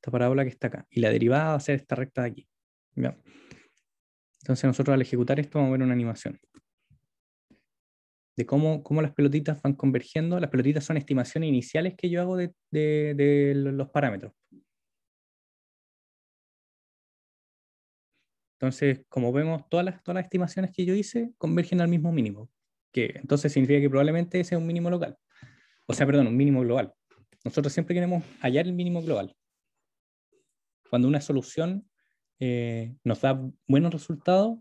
esta parábola que está acá, y la derivada va a ser esta recta de aquí. Entonces nosotros al ejecutar esto vamos a ver una animación. De cómo, cómo las pelotitas van convergiendo. Las pelotitas son estimaciones iniciales que yo hago de, los parámetros. Entonces, como vemos, todas las, todas las estimaciones que yo hice convergen al mismo mínimo. Que entonces significa que probablemente ese es un mínimo local. O sea, perdón, un mínimo global. Nosotros siempre queremos hallar el mínimo global. Cuando una solución eh, nos da buenos resultados,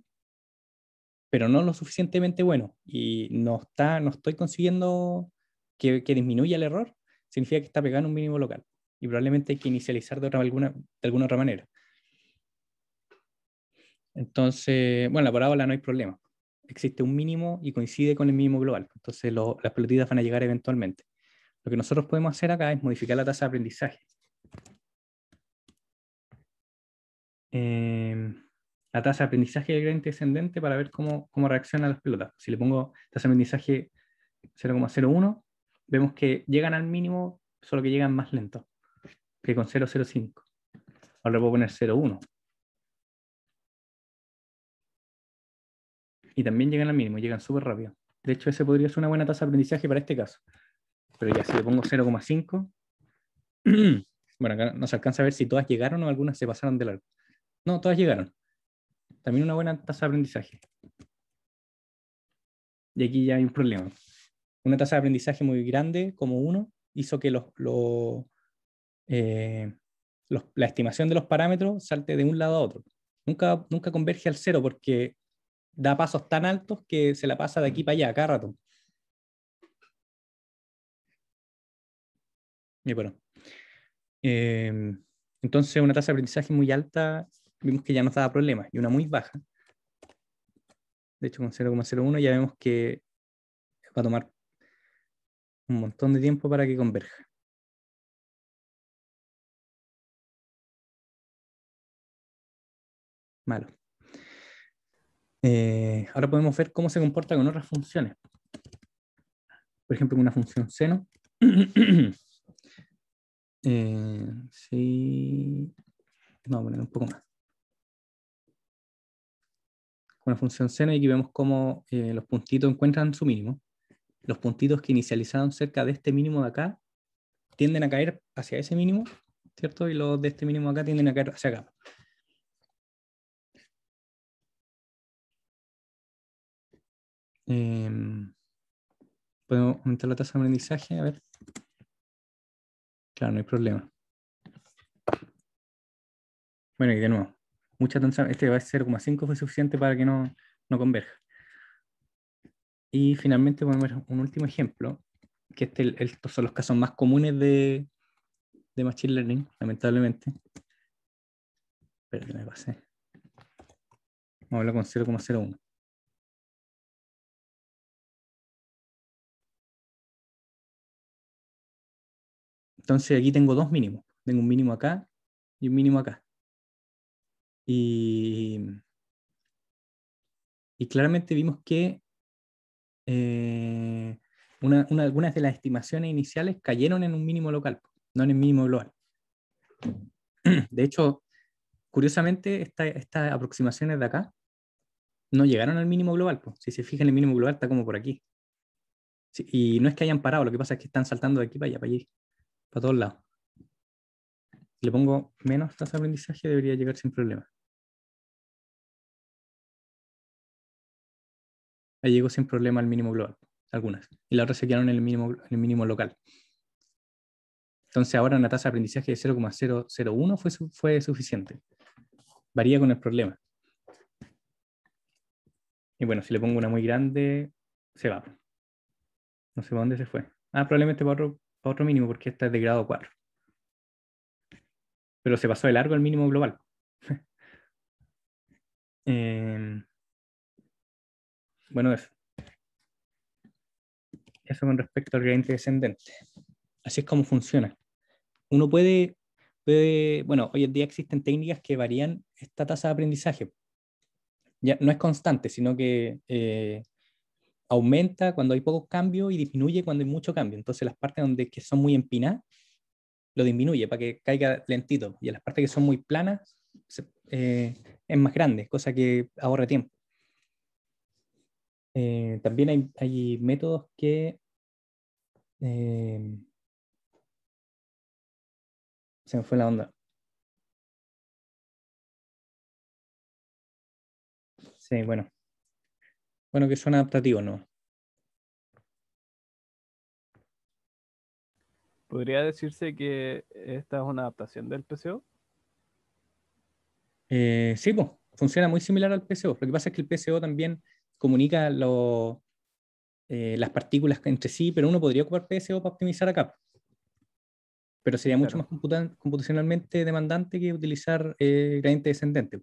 pero no lo suficientemente bueno y no, está, no estoy consiguiendo que, disminuya el error, significa que está pegando un mínimo local y probablemente hay que inicializar de, alguna, de alguna otra manera. Entonces, bueno, la parábola no hay problema. Existe un mínimo y coincide con el mínimo global. Entonces, las pelotitas van a llegar eventualmente. Lo que nosotros podemos hacer acá es modificar la tasa de aprendizaje. Em, la tasa de aprendizaje de gradiente descendente para ver cómo, cómo reaccionan las pelotas. Si le pongo tasa de aprendizaje 0,01, vemos que llegan al mínimo, solo que llegan más lento que con 0,05. Ahora le puedo poner 0,1. Y también llegan al mínimo, llegan súper rápido. De hecho, ese podría ser una buena tasa de aprendizaje para este caso. Pero ya si le pongo 0,5, bueno, acá no se alcanza a ver si todas llegaron o algunas se pasaron de largo. No, todas llegaron. También una buena tasa de aprendizaje. Y aquí ya hay un problema. Una tasa de aprendizaje muy grande, como uno, hizo que eh, los, la estimación de los parámetros salte de un lado a otro. Nunca, nunca converge al cero porque da pasos tan altos que se la pasa de aquí para allá, cada rato. Y bueno, eh, entonces una tasa de aprendizaje muy alta vimos que ya nos daba problemas y una muy baja. De hecho, con 0,01 ya vemos que va a tomar un montón de tiempo para que converja. Malo. Eh, ahora podemos ver cómo se comporta con otras funciones. Por ejemplo, una función seno. Eh, sí. Vamos a poner un poco más con la función seno y aquí vemos cómo eh, los puntitos encuentran su mínimo. Los puntitos que inicializaron cerca de este mínimo de acá tienden a caer hacia ese mínimo, ¿cierto? Y los de este mínimo de acá tienden a caer hacia acá. podemos aumentar la tasa de aprendizaje, a ver. Claro, no hay problema. Bueno, y de nuevo mucha tensión, este va a ser 0,5 fue suficiente para que no, converja. Y finalmente ver un último ejemplo, que este, estos son los casos más comunes de, Machine Learning, lamentablemente. que me pasé. Vamos a hablar con 0,01. Entonces aquí tengo dos mínimos. Tengo un mínimo acá y un mínimo acá. Y, claramente vimos que eh, algunas de las estimaciones iniciales cayeron en un mínimo local, no en el mínimo global. De hecho, curiosamente, estas aproximaciones de acá no llegaron al mínimo global. Si se fijan, el mínimo global está como por aquí. y no es que hayan parado, lo que pasa es que están saltando de aquí para allá, para allí, para todos lados. Le pongo menos tasa de aprendizaje, debería llegar sin problema. llegó sin problema al mínimo global, algunas, y las otras se quedaron en el mínimo, en el mínimo local. Entonces ahora una tasa de aprendizaje de 0,001 fue, fue suficiente. Varía con el problema. Y bueno, si le pongo una muy grande, se va. No sé para dónde se fue. Ah, probablemente para otro, otro mínimo, porque esta es de grado 4. Pero se pasó de largo el mínimo global. eh, bueno, eso. Eso con respecto al gradiente descendente. Así es como funciona. Uno puede, bueno, hoy en día existen técnicas que varían esta tasa de aprendizaje. Ya no es constante, sino que eh, aumenta cuando hay pocos cambios y disminuye cuando hay mucho cambio. Entonces las partes donde que son muy empinadas lo disminuye para que caiga lentito y las partes que son muy planas eh, es más grande, cosa que ahorra tiempo. Eh, también hay, métodos que em, se me fue la onda. Sí, bueno. Bueno, que son adaptativos, ¿no? ¿Podría decirse que esta es una adaptación del PCO? Eh, sí, funciona muy similar al PCO. Lo que pasa es que el PCO también comunica eh, las partículas entre sí, pero uno podría ocupar PSO para optimizar acá. Pero sería mucho más computacionalmente demandante que utilizar el eh, gradiente descendente.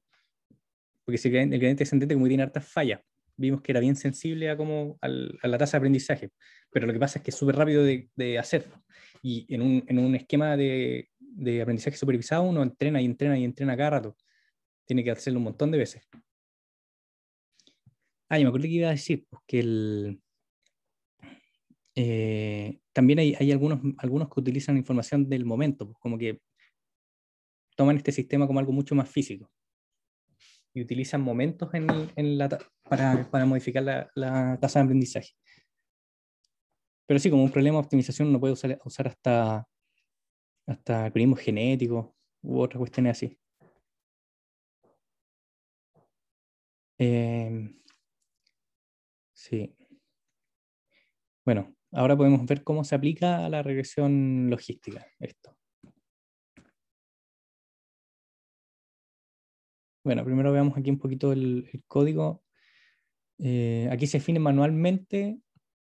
Porque si el gradiente descendente, como tiene hartas fallas, vimos que era bien sensible a, como, a la tasa de aprendizaje. Pero lo que pasa es que es súper rápido de, hacer. Y en un, en un esquema de, de, aprendizaje supervisado, uno entrena y entrena y entrena cada rato. Tiene que hacerlo un montón de veces. Ah, yo me acuerdo que iba a decir, pues, que el, eh, también hay, algunos, algunos que utilizan la información del momento, pues, como que toman este sistema como algo mucho más físico y utilizan momentos en, para, modificar la, tasa de aprendizaje. Pero sí, como un problema de optimización uno puede usar, hasta, hasta algoritmos genéticos u otras cuestiones así. Eh, Sí. Bueno, ahora podemos ver cómo se aplica a la regresión logística esto. Bueno, primero veamos aquí un poquito el, código. Eh, aquí se define manualmente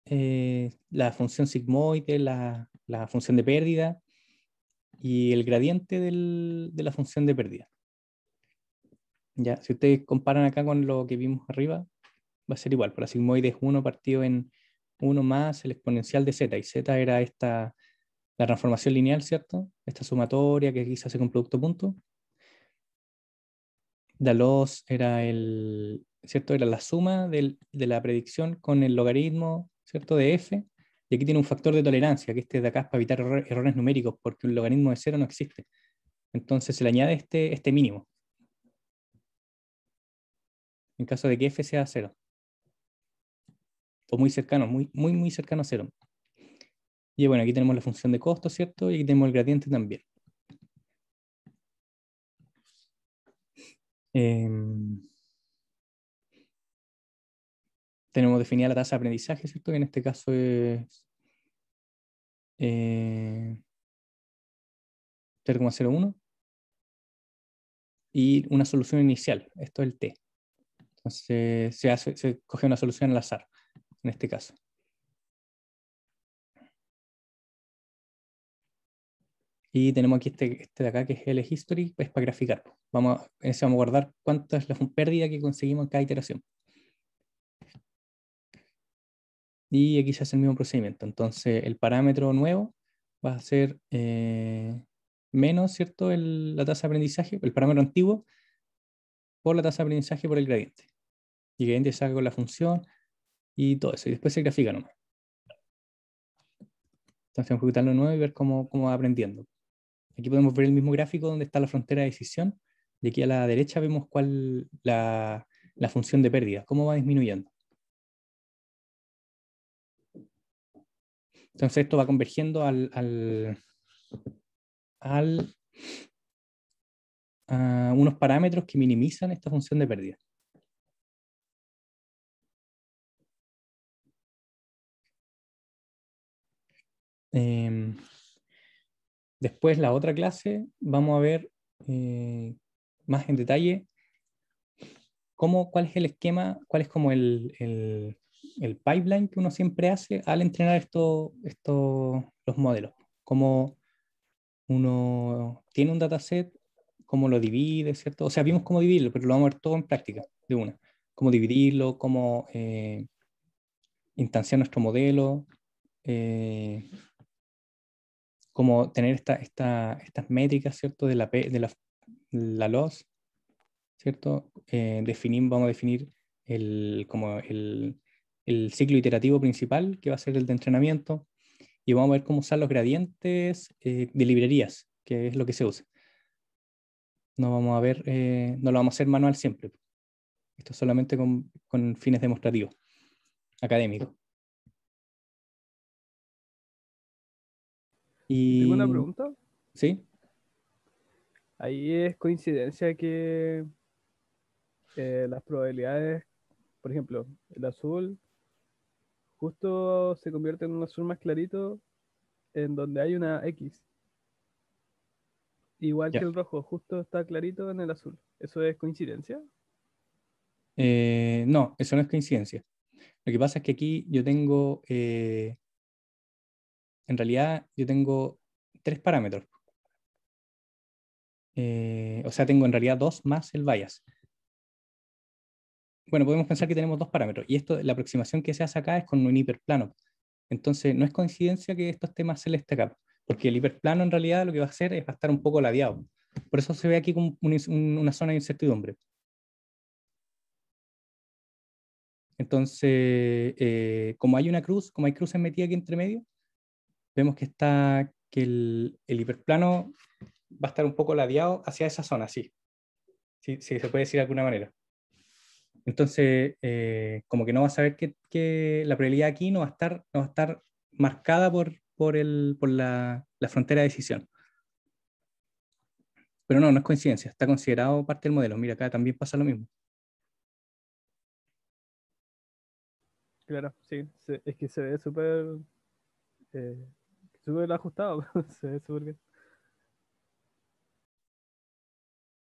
eh, la función sigmoide, la, función de pérdida y el gradiente de la función de pérdida. Ya, si ustedes comparan acá con lo que vimos arriba, va a ser igual. Por la sigmoide es 1 partido en 1 más el exponencial de z. Y z era esta, la transformación lineal, ¿cierto? Esta sumatoria que aquí se hace con producto punto. Dalos era el, ¿cierto? Era la suma de la predicción con el logaritmo, ¿cierto? De f. Y aquí tiene un factor de tolerancia, que este de acá es para evitar errores numéricos, porque un logaritmo de cero no existe. Entonces se le añade este, este mínimo. En caso de que f sea cero o muy cercano, muy, muy, muy cercano a cero. Y bueno, aquí tenemos la función de costo, ¿cierto? Y aquí tenemos el gradiente también. Em, tenemos definida la tasa de aprendizaje, ¿cierto? Que en este caso es eh, 0,01. Y una solución inicial, esto es el T. Entonces se coge una solución al azar en este caso. Y tenemos aquí este, este de acá que es el history, es pues, para graficar. Vamos a, vamos a guardar cuánta es la pérdida que conseguimos en cada iteración. Y aquí se hace el mismo procedimiento. Entonces el parámetro nuevo va a ser eh, menos, ¿cierto? El, la tasa de aprendizaje, el parámetro antiguo, por la tasa de aprendizaje por el gradiente. Y el gradiente se con la función, y todo eso. Y después se grafica nomás. Entonces vamos a ejecutarlo de nuevo y ver cómo, va aprendiendo. Aquí podemos ver el mismo gráfico donde está la frontera de decisión. Y aquí a la derecha vemos cuál la, función de pérdida, cómo va disminuyendo. Entonces esto va convergiendo al, al, a unos parámetros que minimizan esta función de pérdida. Em, después, la otra clase, vamos a ver eh, más en detalle cómo, cuál es el esquema, cuál es como el, el, pipeline que uno siempre hace al entrenar estos los modelos. Cómo uno tiene un dataset, cómo lo divide, ¿cierto? O sea, vimos cómo dividirlo, pero lo vamos a ver todo en práctica, de una. Cómo dividirlo, cómo eh, instanciar nuestro modelo, eh, como tener esta, estas métricas, ¿cierto? De la, de la, la loss, ¿cierto? Eh, vamos a definir el, como el, el, ciclo iterativo principal, que va a ser el de entrenamiento, y vamos a ver cómo usar los gradientes eh, de librerías, que es lo que se usa. No vamos a ver, eh, no lo vamos a hacer manual siempre. Esto solamente con, con fines demostrativos, académicos. ¿Tengo una pregunta? Sí. Ahí es coincidencia que eh, las probabilidades, por ejemplo, el azul justo se convierte en un azul más clarito en donde hay una X. Igual que el rojo, justo está clarito en el azul. ¿Eso es coincidencia? Eh, no, eso no es coincidencia. Lo que pasa es que aquí yo tengo eh, en realidad yo tengo tres parámetros. Eh, o sea, tengo en realidad dos más el bias. Bueno, podemos pensar que tenemos dos parámetros. Y esto, la aproximación que se hace acá es con un hiperplano. Entonces, no es coincidencia que esto esté más celeste acá, porque el hiperplano en realidad lo que va a hacer es va a estar un poco ladeado. Por eso se ve aquí como una zona de incertidumbre. Entonces, eh, como hay una cruz, como hay cruces metidas aquí entre medio, vemos que, está, que el, hiperplano va a estar un poco ladeado hacia esa zona, sí. sí, se puede decir de alguna manera. Entonces, eh, como que no va a saber que, la probabilidad aquí no va a estar, no va a estar marcada por, la, frontera de decisión. Pero no, no es coincidencia, está considerado parte del modelo. Mira, acá también pasa lo mismo. Claro, sí, es que se ve súper eh, súper ajustado, se ve súper bien.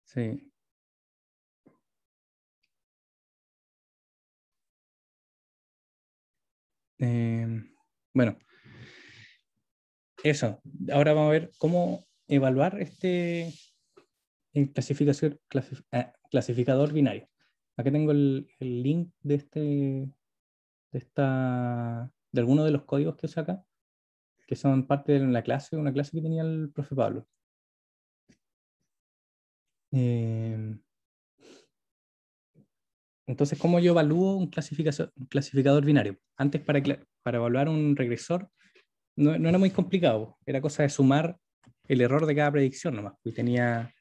Sí. Em, bueno, eso. Ahora vamos a ver cómo evaluar este ah, clasificador binario. Aquí tengo el, link de este, de esta, de alguno de los códigos que usa acá que son parte de la clase, una clase que tenía el profe Pablo. Em, entonces, ¿cómo yo evalúo un, clasificador binario? Antes, para, para evaluar un regresor, no, era muy complicado, era cosa de sumar el error de cada predicción nomás, y tenía,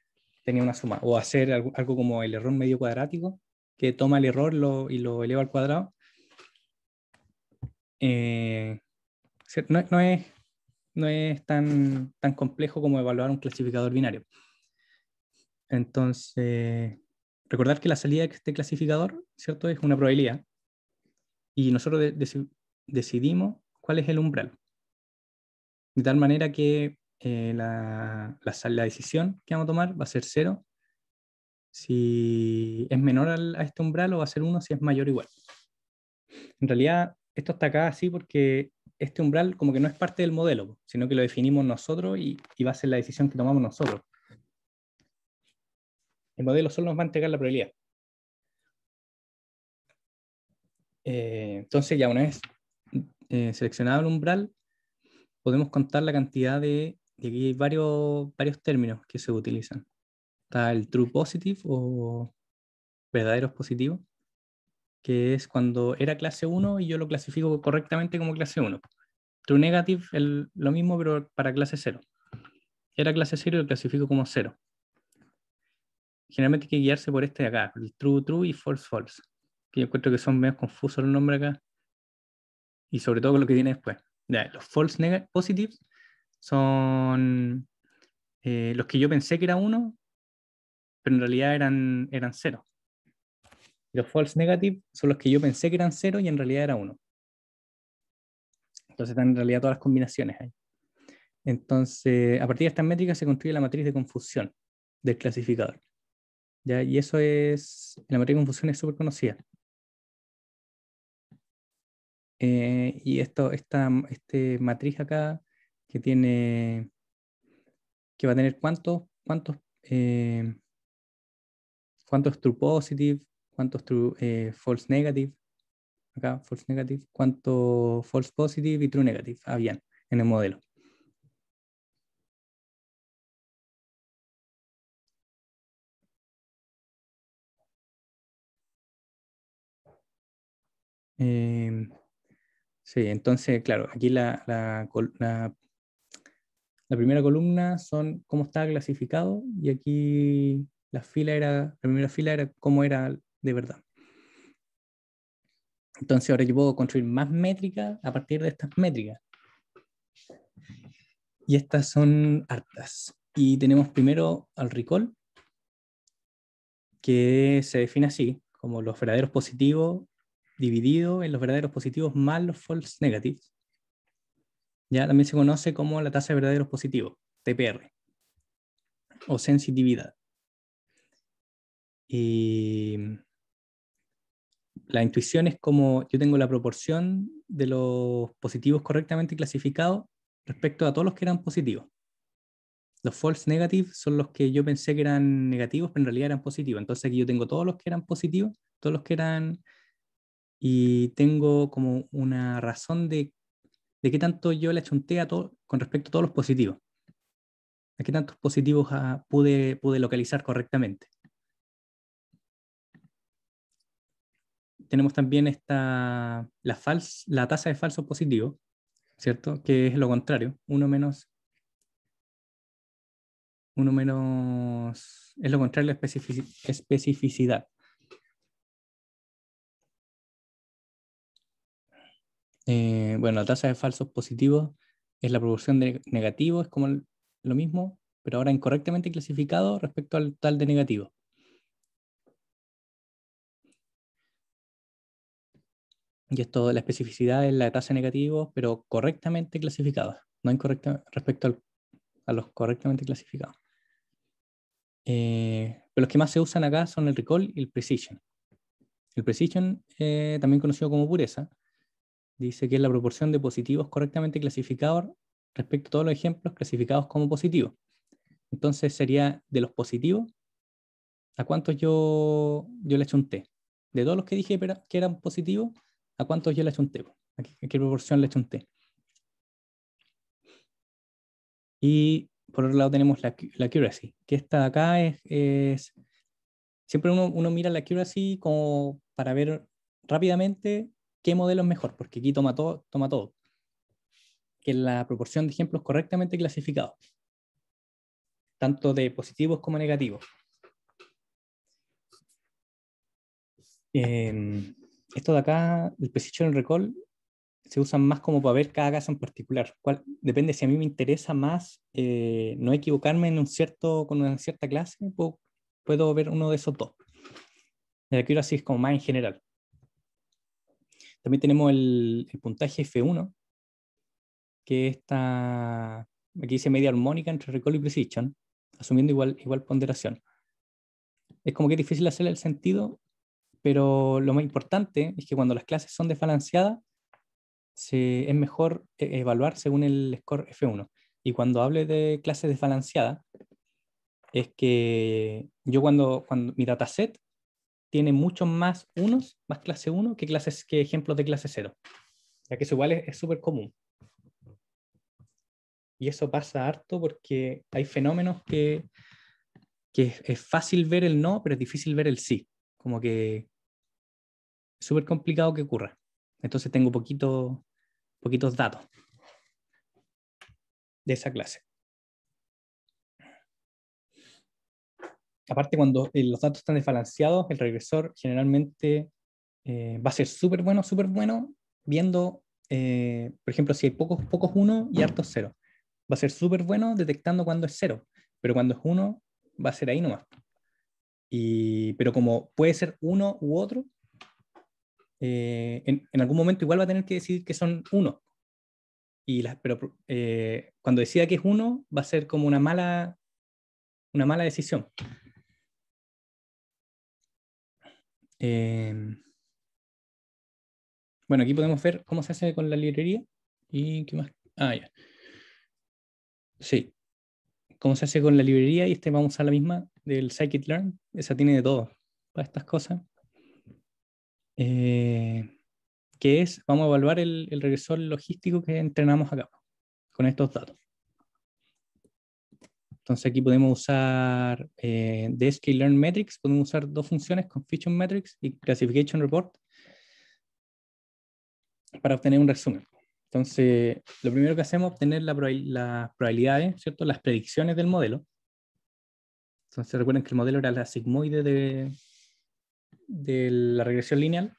tenía una suma, o hacer algo, como el error medio cuadrático, que toma el error y lo eleva al cuadrado. Eh, no, es, no es tan, tan complejo como evaluar un clasificador binario. Entonces, recordar que la salida de este clasificador, ¿cierto? Es una probabilidad. Y nosotros decidimos cuál es el umbral. De tal manera que eh, la, la, decisión que vamos a tomar va a ser cero si es menor a este umbral o va a ser uno si es mayor o igual. En realidad, esto está acá así porque este umbral como que no es parte del modelo, sino que lo definimos nosotros y, va a ser la decisión que tomamos nosotros. El modelo solo nos va a entregar la probabilidad. Eh, entonces ya una vez eh, seleccionado el umbral, podemos contar la cantidad de, y aquí hay varios, varios términos que se utilizan. Está el true positive o verdaderos positivos que es cuando era clase 1 y yo lo clasifico correctamente como clase 1. True negative, es lo mismo, pero para clase 0. Era clase 0 y lo clasifico como 0. Generalmente hay que guiarse por este de acá, el true, true y false, false. Que yo encuentro que son menos confusos los nombres acá. Y sobre todo con lo que tiene después. los false positives son eh, los que yo pensé que era 1, pero en realidad eran, eran 0 los false negative son los que yo pensé que eran 0 y en realidad era uno. Entonces están en realidad todas las combinaciones ahí. Entonces, a partir de estas métricas se construye la matriz de confusión del clasificador. Y eso es, la matriz de confusión es súper conocida. Eh, y esto, esta este matriz acá que tiene, que va a tener cuántos, cuántos, eh, cuántos true positive, cuántos true, eh, false negative, acá false negative, Cuánto false positive y true negative habían ah, en el modelo. Em, sí, entonces, claro, aquí la, la, la, la, primera columna son cómo estaba clasificado y aquí la fila era, la primera fila era cómo era de verdad. Entonces ahora yo puedo construir más métricas a partir de estas métricas. Y estas son hartas. Y tenemos primero al recall, que se define así, como los verdaderos positivos dividido en los verdaderos positivos más los false negatives. Ya también se conoce como la tasa de verdaderos positivos, TPR, o sensitividad. Y la intuición es como yo tengo la proporción de los positivos correctamente clasificados respecto a todos los que eran positivos. Los false negatives son los que yo pensé que eran negativos, pero en realidad eran positivos. Entonces aquí yo tengo todos los que eran positivos, todos los que eran... Y tengo como una razón de, de qué tanto yo le achunté a todo, con respecto a todos los positivos. A qué tantos positivos ah, pude, pude localizar correctamente. tenemos también esta, la, la tasa de falsos positivos, ¿cierto? Que es lo contrario, uno menos, uno menos, es lo contrario a la especificidad. Eh, bueno, la tasa de falsos positivos es la proporción de negativo, es como lo mismo, pero ahora incorrectamente clasificado respecto al tal de negativo. y esto, la especificidad es la tasa negativa, pero correctamente clasificada, no incorrecto respecto a los correctamente clasificados. Eh, pero los que más se usan acá son el recall y el precision. El precision, eh, también conocido como pureza, dice que es la proporción de positivos correctamente clasificados respecto a todos los ejemplos clasificados como positivos. Entonces sería de los positivos, ¿a cuántos yo, yo le echo un T? De todos los que dije que eran positivos, ¿A cuántos yo le chunté? ¿A qué, qué proporción le chunté? Y por otro lado tenemos la, la accuracy, que esta de acá es, siempre uno, mira la accuracy como para ver rápidamente qué modelo es mejor, porque aquí toma todo, toma todo, que la proporción de ejemplos correctamente clasificados, tanto de positivos como negativos. En... Em, esto de acá, el Precision Recall, se usan más como para ver cada caso en particular. Cuál, depende si a mí me interesa más eh, no equivocarme en un cierto, con una cierta clase, puedo, ver uno de esos dos. Aquí quiero así es como más en general. También tenemos el, puntaje F1, que está, aquí dice media armónica entre recall y precision, asumiendo igual, igual ponderación. Es como que es difícil hacer el sentido pero lo más importante es que cuando las clases son desbalanceadas, se, es mejor e-, evaluar según el score F1. Y cuando hable de clases desbalanceadas, es que yo cuando, cuando mi dataset tiene muchos más unos, más clase 1 que, clases, que ejemplos de clase 0. Ya que eso igual es súper común. Y eso pasa harto porque hay fenómenos que, que es, es fácil ver el no, pero es difícil ver el sí. Como que súper complicado que ocurra. Entonces tengo poquito, poquitos datos de esa clase. Aparte, cuando eh, los datos están desbalanceados, el regresor generalmente eh, va a ser súper bueno, súper bueno, viendo, eh, por ejemplo, si hay pocos, pocos uno y altos 0. Va a ser súper bueno detectando cuando es cero, pero cuando es uno va a ser ahí nomás. Y, pero como puede ser uno u otro, eh, en, algún momento igual va a tener que decidir que son uno. Y pero eh, cuando decida que es uno, va a ser como una mala, una mala decisión. Em, bueno, aquí podemos ver cómo se hace con la librería y qué más. Ah, ya. Sí. Cómo se hace con la librería y este vamos a usar la misma del scikit-learn. Esa tiene de todo para estas cosas. Eh, que es, vamos a evaluar el, regresor logístico que entrenamos acá con estos datos. Entonces aquí podemos usar eh, de Learn Metrics, podemos usar dos funciones, Confusion Metrics y Classification Report, para obtener un resumen. Entonces, lo primero que hacemos es obtener la las probabilidades, ¿cierto? las predicciones del modelo. Entonces recuerden que el modelo era la sigmoide de, de la regresión lineal.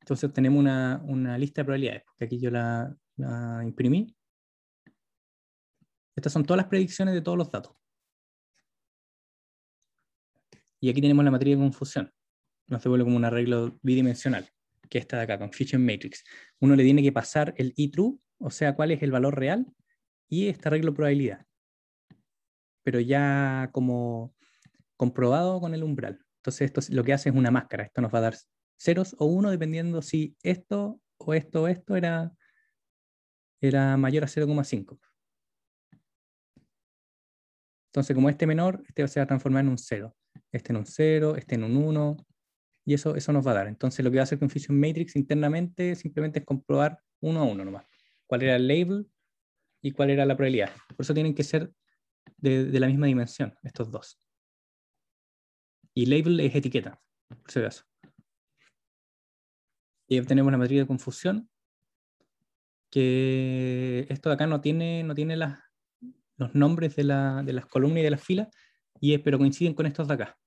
Entonces tenemos una, una lista de probabilidades, que aquí yo la, la imprimí. Estas son todas las predicciones de todos los datos. Y aquí tenemos la matriz de confusión. Nos devuelve como un arreglo bidimensional, que está de acá, Confusion Matrix. Uno le tiene que pasar el i true, o sea, cuál es el valor real, y este arreglo probabilidad. Pero ya como comprobado con el umbral. Entonces, esto lo que hace es una máscara. Esto nos va a dar ceros o uno, dependiendo si esto o esto o esto era, mayor a 0,5. Entonces, como este menor, este se va a transformar en un cero Este en un cero, este en un 1. Y eso, eso nos va a dar. Entonces, lo que va a hacer con Matrix internamente simplemente es comprobar uno a uno nomás. Cuál era el label y cuál era la probabilidad. Por eso tienen que ser de, de la misma dimensión, estos dos. Y label es etiqueta, por si acaso. Y obtenemos la matriz de confusión, que esto de acá no tiene, no tiene los nombres de, las columnas y de las filas, y pero coinciden con estos de acá.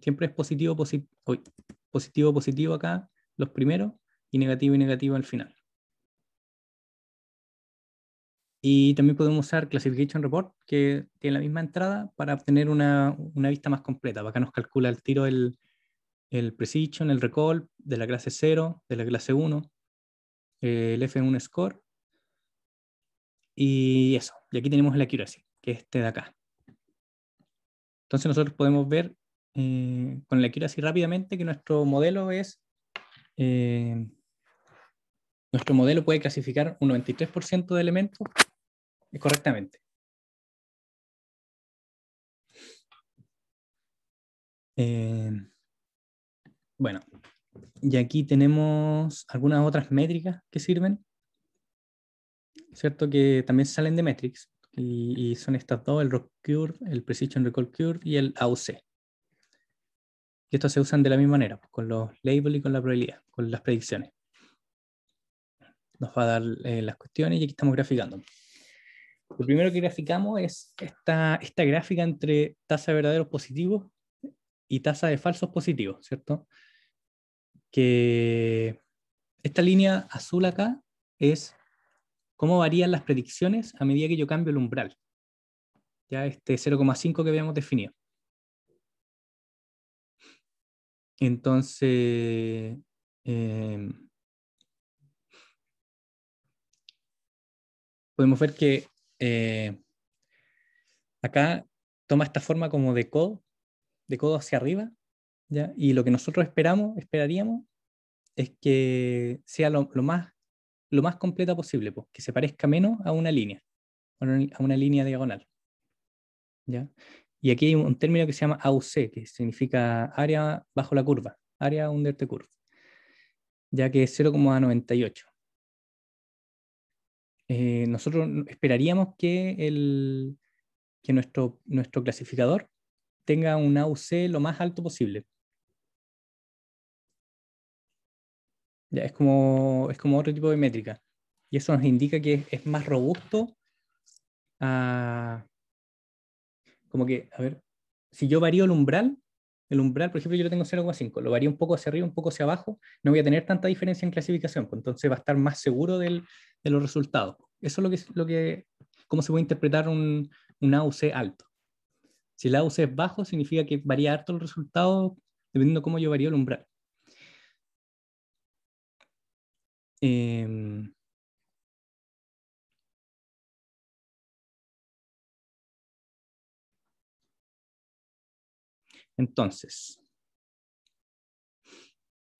Siempre es positivo, positivo, positivo acá, los primeros, y negativo y negativo al final. Y también podemos usar Classification Report, que tiene la misma entrada, para obtener una, vista más completa. Acá nos calcula el tiro el, el precision, el recall de la clase 0, de la clase 1, eh, el F1 score. Y eso. Y aquí tenemos el accuracy, que es este de acá. Entonces nosotros podemos ver eh, con la accuracy rápidamente que nuestro modelo es... Eh, nuestro modelo puede clasificar un 93% de elementos correctamente. Eh, bueno, y aquí tenemos algunas otras métricas que sirven, ¿cierto? Que también salen de Metrics y, son estas dos, el Rock cure el Precision Recall Curve y el AUC. Y estos se usan de la misma manera, pues, con los labels y con la probabilidad, con las predicciones. Nos va a dar eh, las cuestiones y aquí estamos graficando. Lo primero que graficamos es esta, esta gráfica entre tasa de verdaderos positivos y tasa de falsos positivos, ¿cierto? Que esta línea azul acá es cómo varían las predicciones a medida que yo cambio el umbral. Ya este 0,5 que habíamos definido. Entonces, em, podemos ver que eh, acá toma esta forma como de codo, de codo hacia arriba, y lo que nosotros esperamos, esperaríamos, es que sea lo, más, lo más completa posible, pues, que se parezca menos a una línea, a una línea diagonal. ¿ya? Y aquí hay un término que se llama AUC, que significa área bajo la curva, área under the curve, ya que es 0,98. Eh, nosotros esperaríamos que, el, nuestro, nuestro clasificador tenga un AUC lo más alto posible. es, como, otro tipo de métrica. Y eso nos indica que es, es más robusto a... Como que, a ver, si yo varío el umbral, el umbral, por ejemplo, yo lo tengo 0,5, lo varía un poco hacia arriba, un poco hacia abajo, no voy a tener tanta diferencia en clasificación, pues entonces va a estar más seguro de los resultados. Eso es lo que, lo que cómo se puede interpretar un, un AUC alto. Si el AUC es bajo, significa que varía harto el resultado dependiendo cómo yo varío el umbral. Em, Entonces,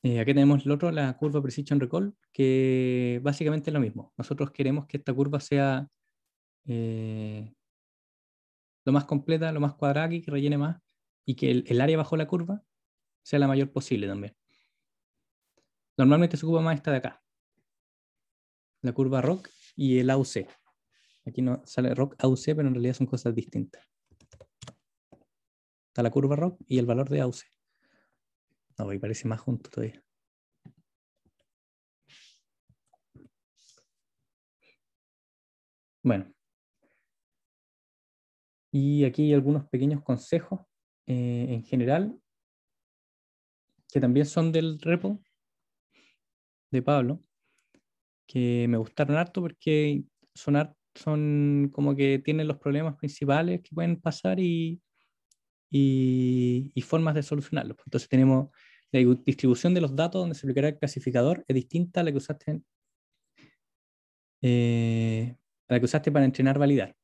eh, aquí tenemos el otro, la curva Precision Recall, que básicamente es lo mismo. Nosotros queremos que esta curva sea eh, lo más completa, lo más cuadrada, que rellene más, y que el, área bajo la curva sea la mayor posible también. Normalmente se ocupa más esta de acá, la curva ROC y el AUC. Aquí no sale ROC AUC, pero en realidad son cosas distintas la curva rock y el valor de AUS No, y parece más junto todavía. Bueno. Y aquí hay algunos pequeños consejos eh, en general que también son del repo de Pablo, que me gustaron harto porque son como que tienen los problemas principales que pueden pasar y, y, formas de solucionarlo. Entonces tenemos la distribución de los datos donde se aplicará el clasificador es distinta a la que usaste, eh, a la que usaste para entrenar validar.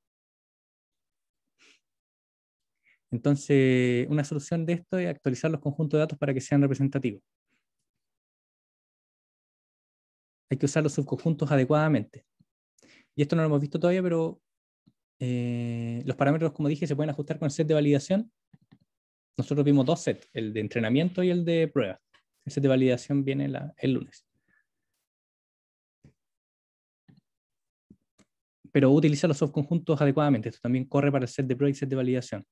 Entonces, una solución de esto es actualizar los conjuntos de datos para que sean representativos. Hay que usar los subconjuntos adecuadamente. Y esto no lo hemos visto todavía, pero eh, los parámetros, como dije, se pueden ajustar con el set de validación. Nosotros vimos dos sets, el de entrenamiento y el de prueba. El set de validación viene el lunes. Pero utiliza los conjuntos adecuadamente. Esto también corre para el set de prueba y set de validación.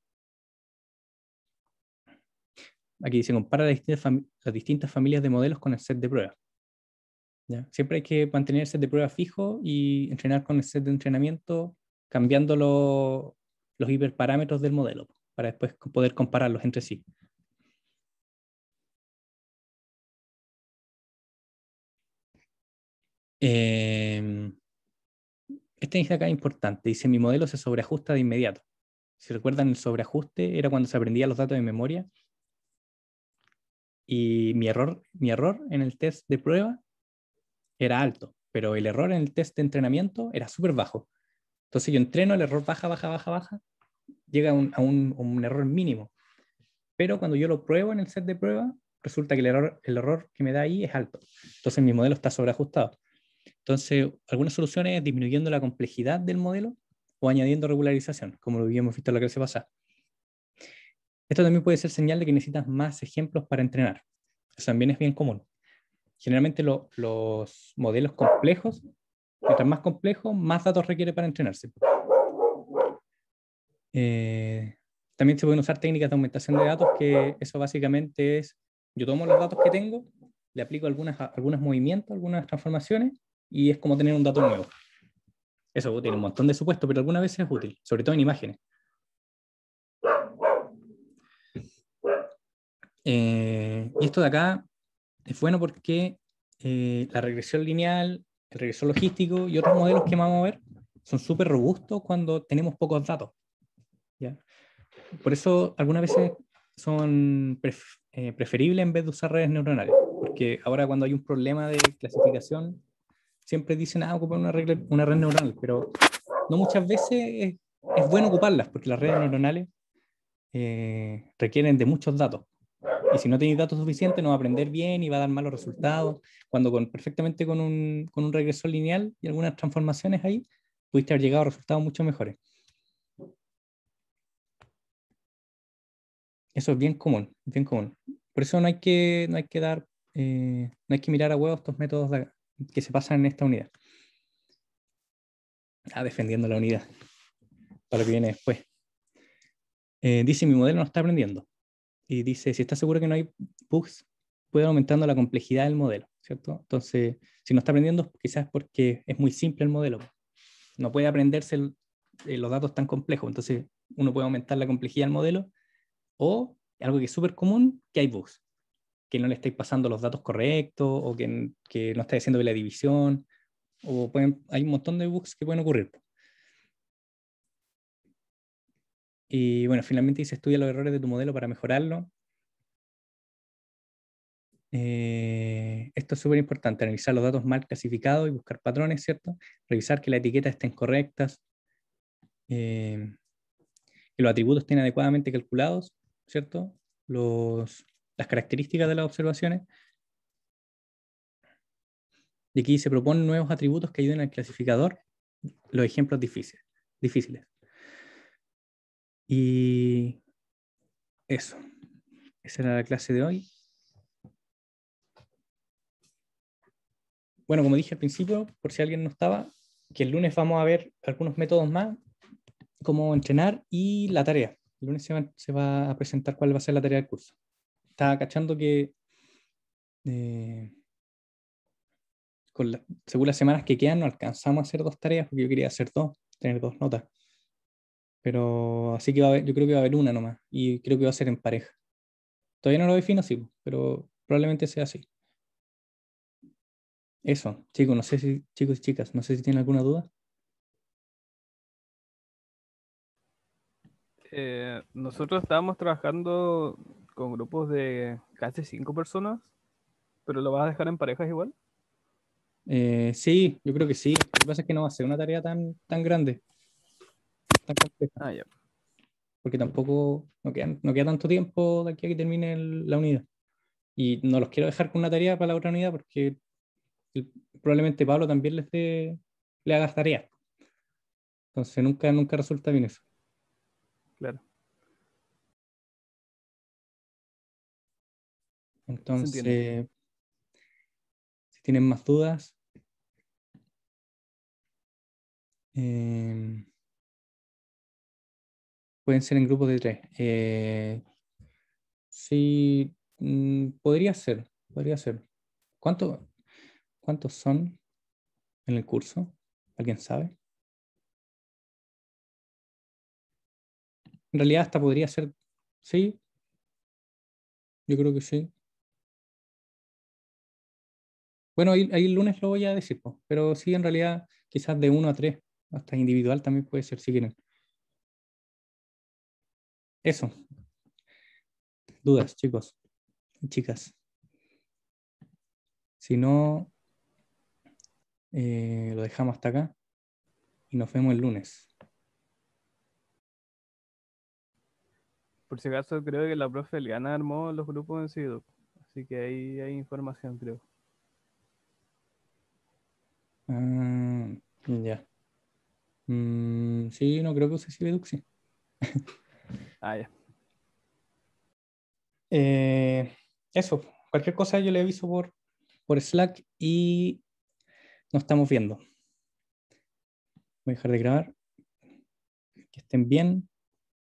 Aquí se compara las distintas, distintas familias de modelos con el set de prueba. Siempre hay que mantener el set de prueba fijo y entrenar con el set de entrenamiento cambiando los hiperparámetros del modelo para después poder compararlos entre sí. Em, este esta dice acá es importante. Dice, mi modelo se sobreajusta de inmediato. Si recuerdan, el sobreajuste era cuando se aprendía los datos de memoria. Y mi error, mi error en el test de prueba era alto, pero el error en el test de entrenamiento era súper bajo. Entonces yo entreno, el error baja, baja, baja, baja, llega a un, a un, un error mínimo. Pero cuando yo lo pruebo en el set de prueba, resulta que el error, el error que me da ahí es alto. Entonces mi modelo está sobreajustado. Entonces, algunas soluciones es disminuyendo la complejidad del modelo o añadiendo regularización, como lo habíamos visto en la clase pasada. Esto también puede ser señal de que necesitas más ejemplos para entrenar. Eso también es bien común. Generalmente los modelos complejos Mientras más complejo, más datos requiere para entrenarse. Eh, también se pueden usar técnicas de aumentación de datos, que eso básicamente es, yo tomo los datos que tengo, le aplico algunas, algunos movimientos, algunas transformaciones, y es como tener un dato nuevo. Eso tiene un montón de supuestos, pero algunas veces es útil, sobre todo en imágenes. Eh, y esto de acá es bueno porque eh, la regresión lineal el regreso logístico y otros modelos que vamos a ver son súper robustos cuando tenemos pocos datos. Por eso algunas veces son eh, preferibles en vez de usar redes neuronales, porque ahora cuando hay un problema de clasificación, siempre dicen, ah, ocupar una, una red neuronal, pero no muchas veces es, bueno ocuparlas, porque las redes neuronales eh, requieren de muchos datos. Y si no tenéis datos suficientes, no va a aprender bien y va a dar malos resultados. Cuando perfectamente con un, regreso lineal y algunas transformaciones ahí, pudiste haber llegado a resultados mucho mejores. Eso es bien común, bien común. Por eso no hay que, no hay que dar, eh, no hay que mirar a huevos estos métodos que se pasan en esta unidad. Ah, defendiendo la unidad para lo que viene después. Eh, dice, mi modelo no está aprendiendo y dice, si está seguro que no hay bugs, puede aumentando la complejidad del modelo, ¿cierto? Entonces, si no está aprendiendo, quizás porque es muy simple el modelo. No puede aprenderse eh, los datos tan complejos, entonces uno puede aumentar la complejidad del modelo o algo que es súper común, que hay bugs, que no le estáis pasando los datos correctos o que, no estáis haciendo la división, o hay un montón de bugs que pueden ocurrir. Y bueno, finalmente dice estudia los errores de tu modelo para mejorarlo. Eh, esto es súper importante, analizar los datos mal clasificados y buscar patrones, ¿cierto? Revisar que las etiquetas estén correctas, eh, que los atributos estén adecuadamente calculados, ¿cierto? Los, las características de las observaciones. Y aquí se proponen nuevos atributos que ayuden al clasificador, los ejemplos difíciles. difíciles. Y eso. Esa era la clase de hoy. Bueno, como dije al principio, por si alguien no estaba, que el lunes vamos a ver algunos métodos más, cómo entrenar y la tarea. El lunes se va, a presentar cuál va a ser la tarea del curso. Estaba cachando que eh, con según las semanas que quedan no alcanzamos a hacer dos tareas porque yo quería hacer dos, tener dos notas. Pero así que va a haber, yo creo que va a haber una nomás y creo que va a ser en pareja. Todavía no lo defino así, pero probablemente sea así. Eso, chicos, no sé si, chicos y chicas, no sé si tienen alguna duda. Eh, nosotros estábamos trabajando con grupos de casi cinco personas, pero lo vas a dejar en parejas igual. Eh, sí, yo creo que sí. Lo que pasa es que no va a ser una tarea tan, tan grande. Ah, porque tampoco no queda, tanto tiempo de aquí a que termine la unidad. Y no los quiero dejar con una tarea para la otra unidad porque probablemente Pablo también les le haga tareas. Entonces nunca, nunca resulta bien eso. Claro. Entonces, si tienen más dudas, em, pueden ser en grupos de tres. Eh, sí, mm, podría ser, podría ser. ¿Cuánto, ¿Cuántos son en el curso? ¿Alguien sabe? En realidad hasta podría ser, sí, yo creo que sí. Bueno, ahí, ahí el lunes lo voy a decir, pero sí, en realidad quizás de uno a tres, hasta individual también puede ser, si quieren. Eso. Dudas, chicos, Y chicas. Si no, eh, lo dejamos hasta acá y nos vemos el lunes. Por si acaso, creo que la profe Elgana armó los grupos en SIDO, así que ahí hay información, creo. Ah, ya. Mm, sí, no creo que use Sí Ah, eh, eso, cualquier cosa yo le aviso por, por Slack y nos estamos viendo. Voy a dejar de grabar. Que estén bien.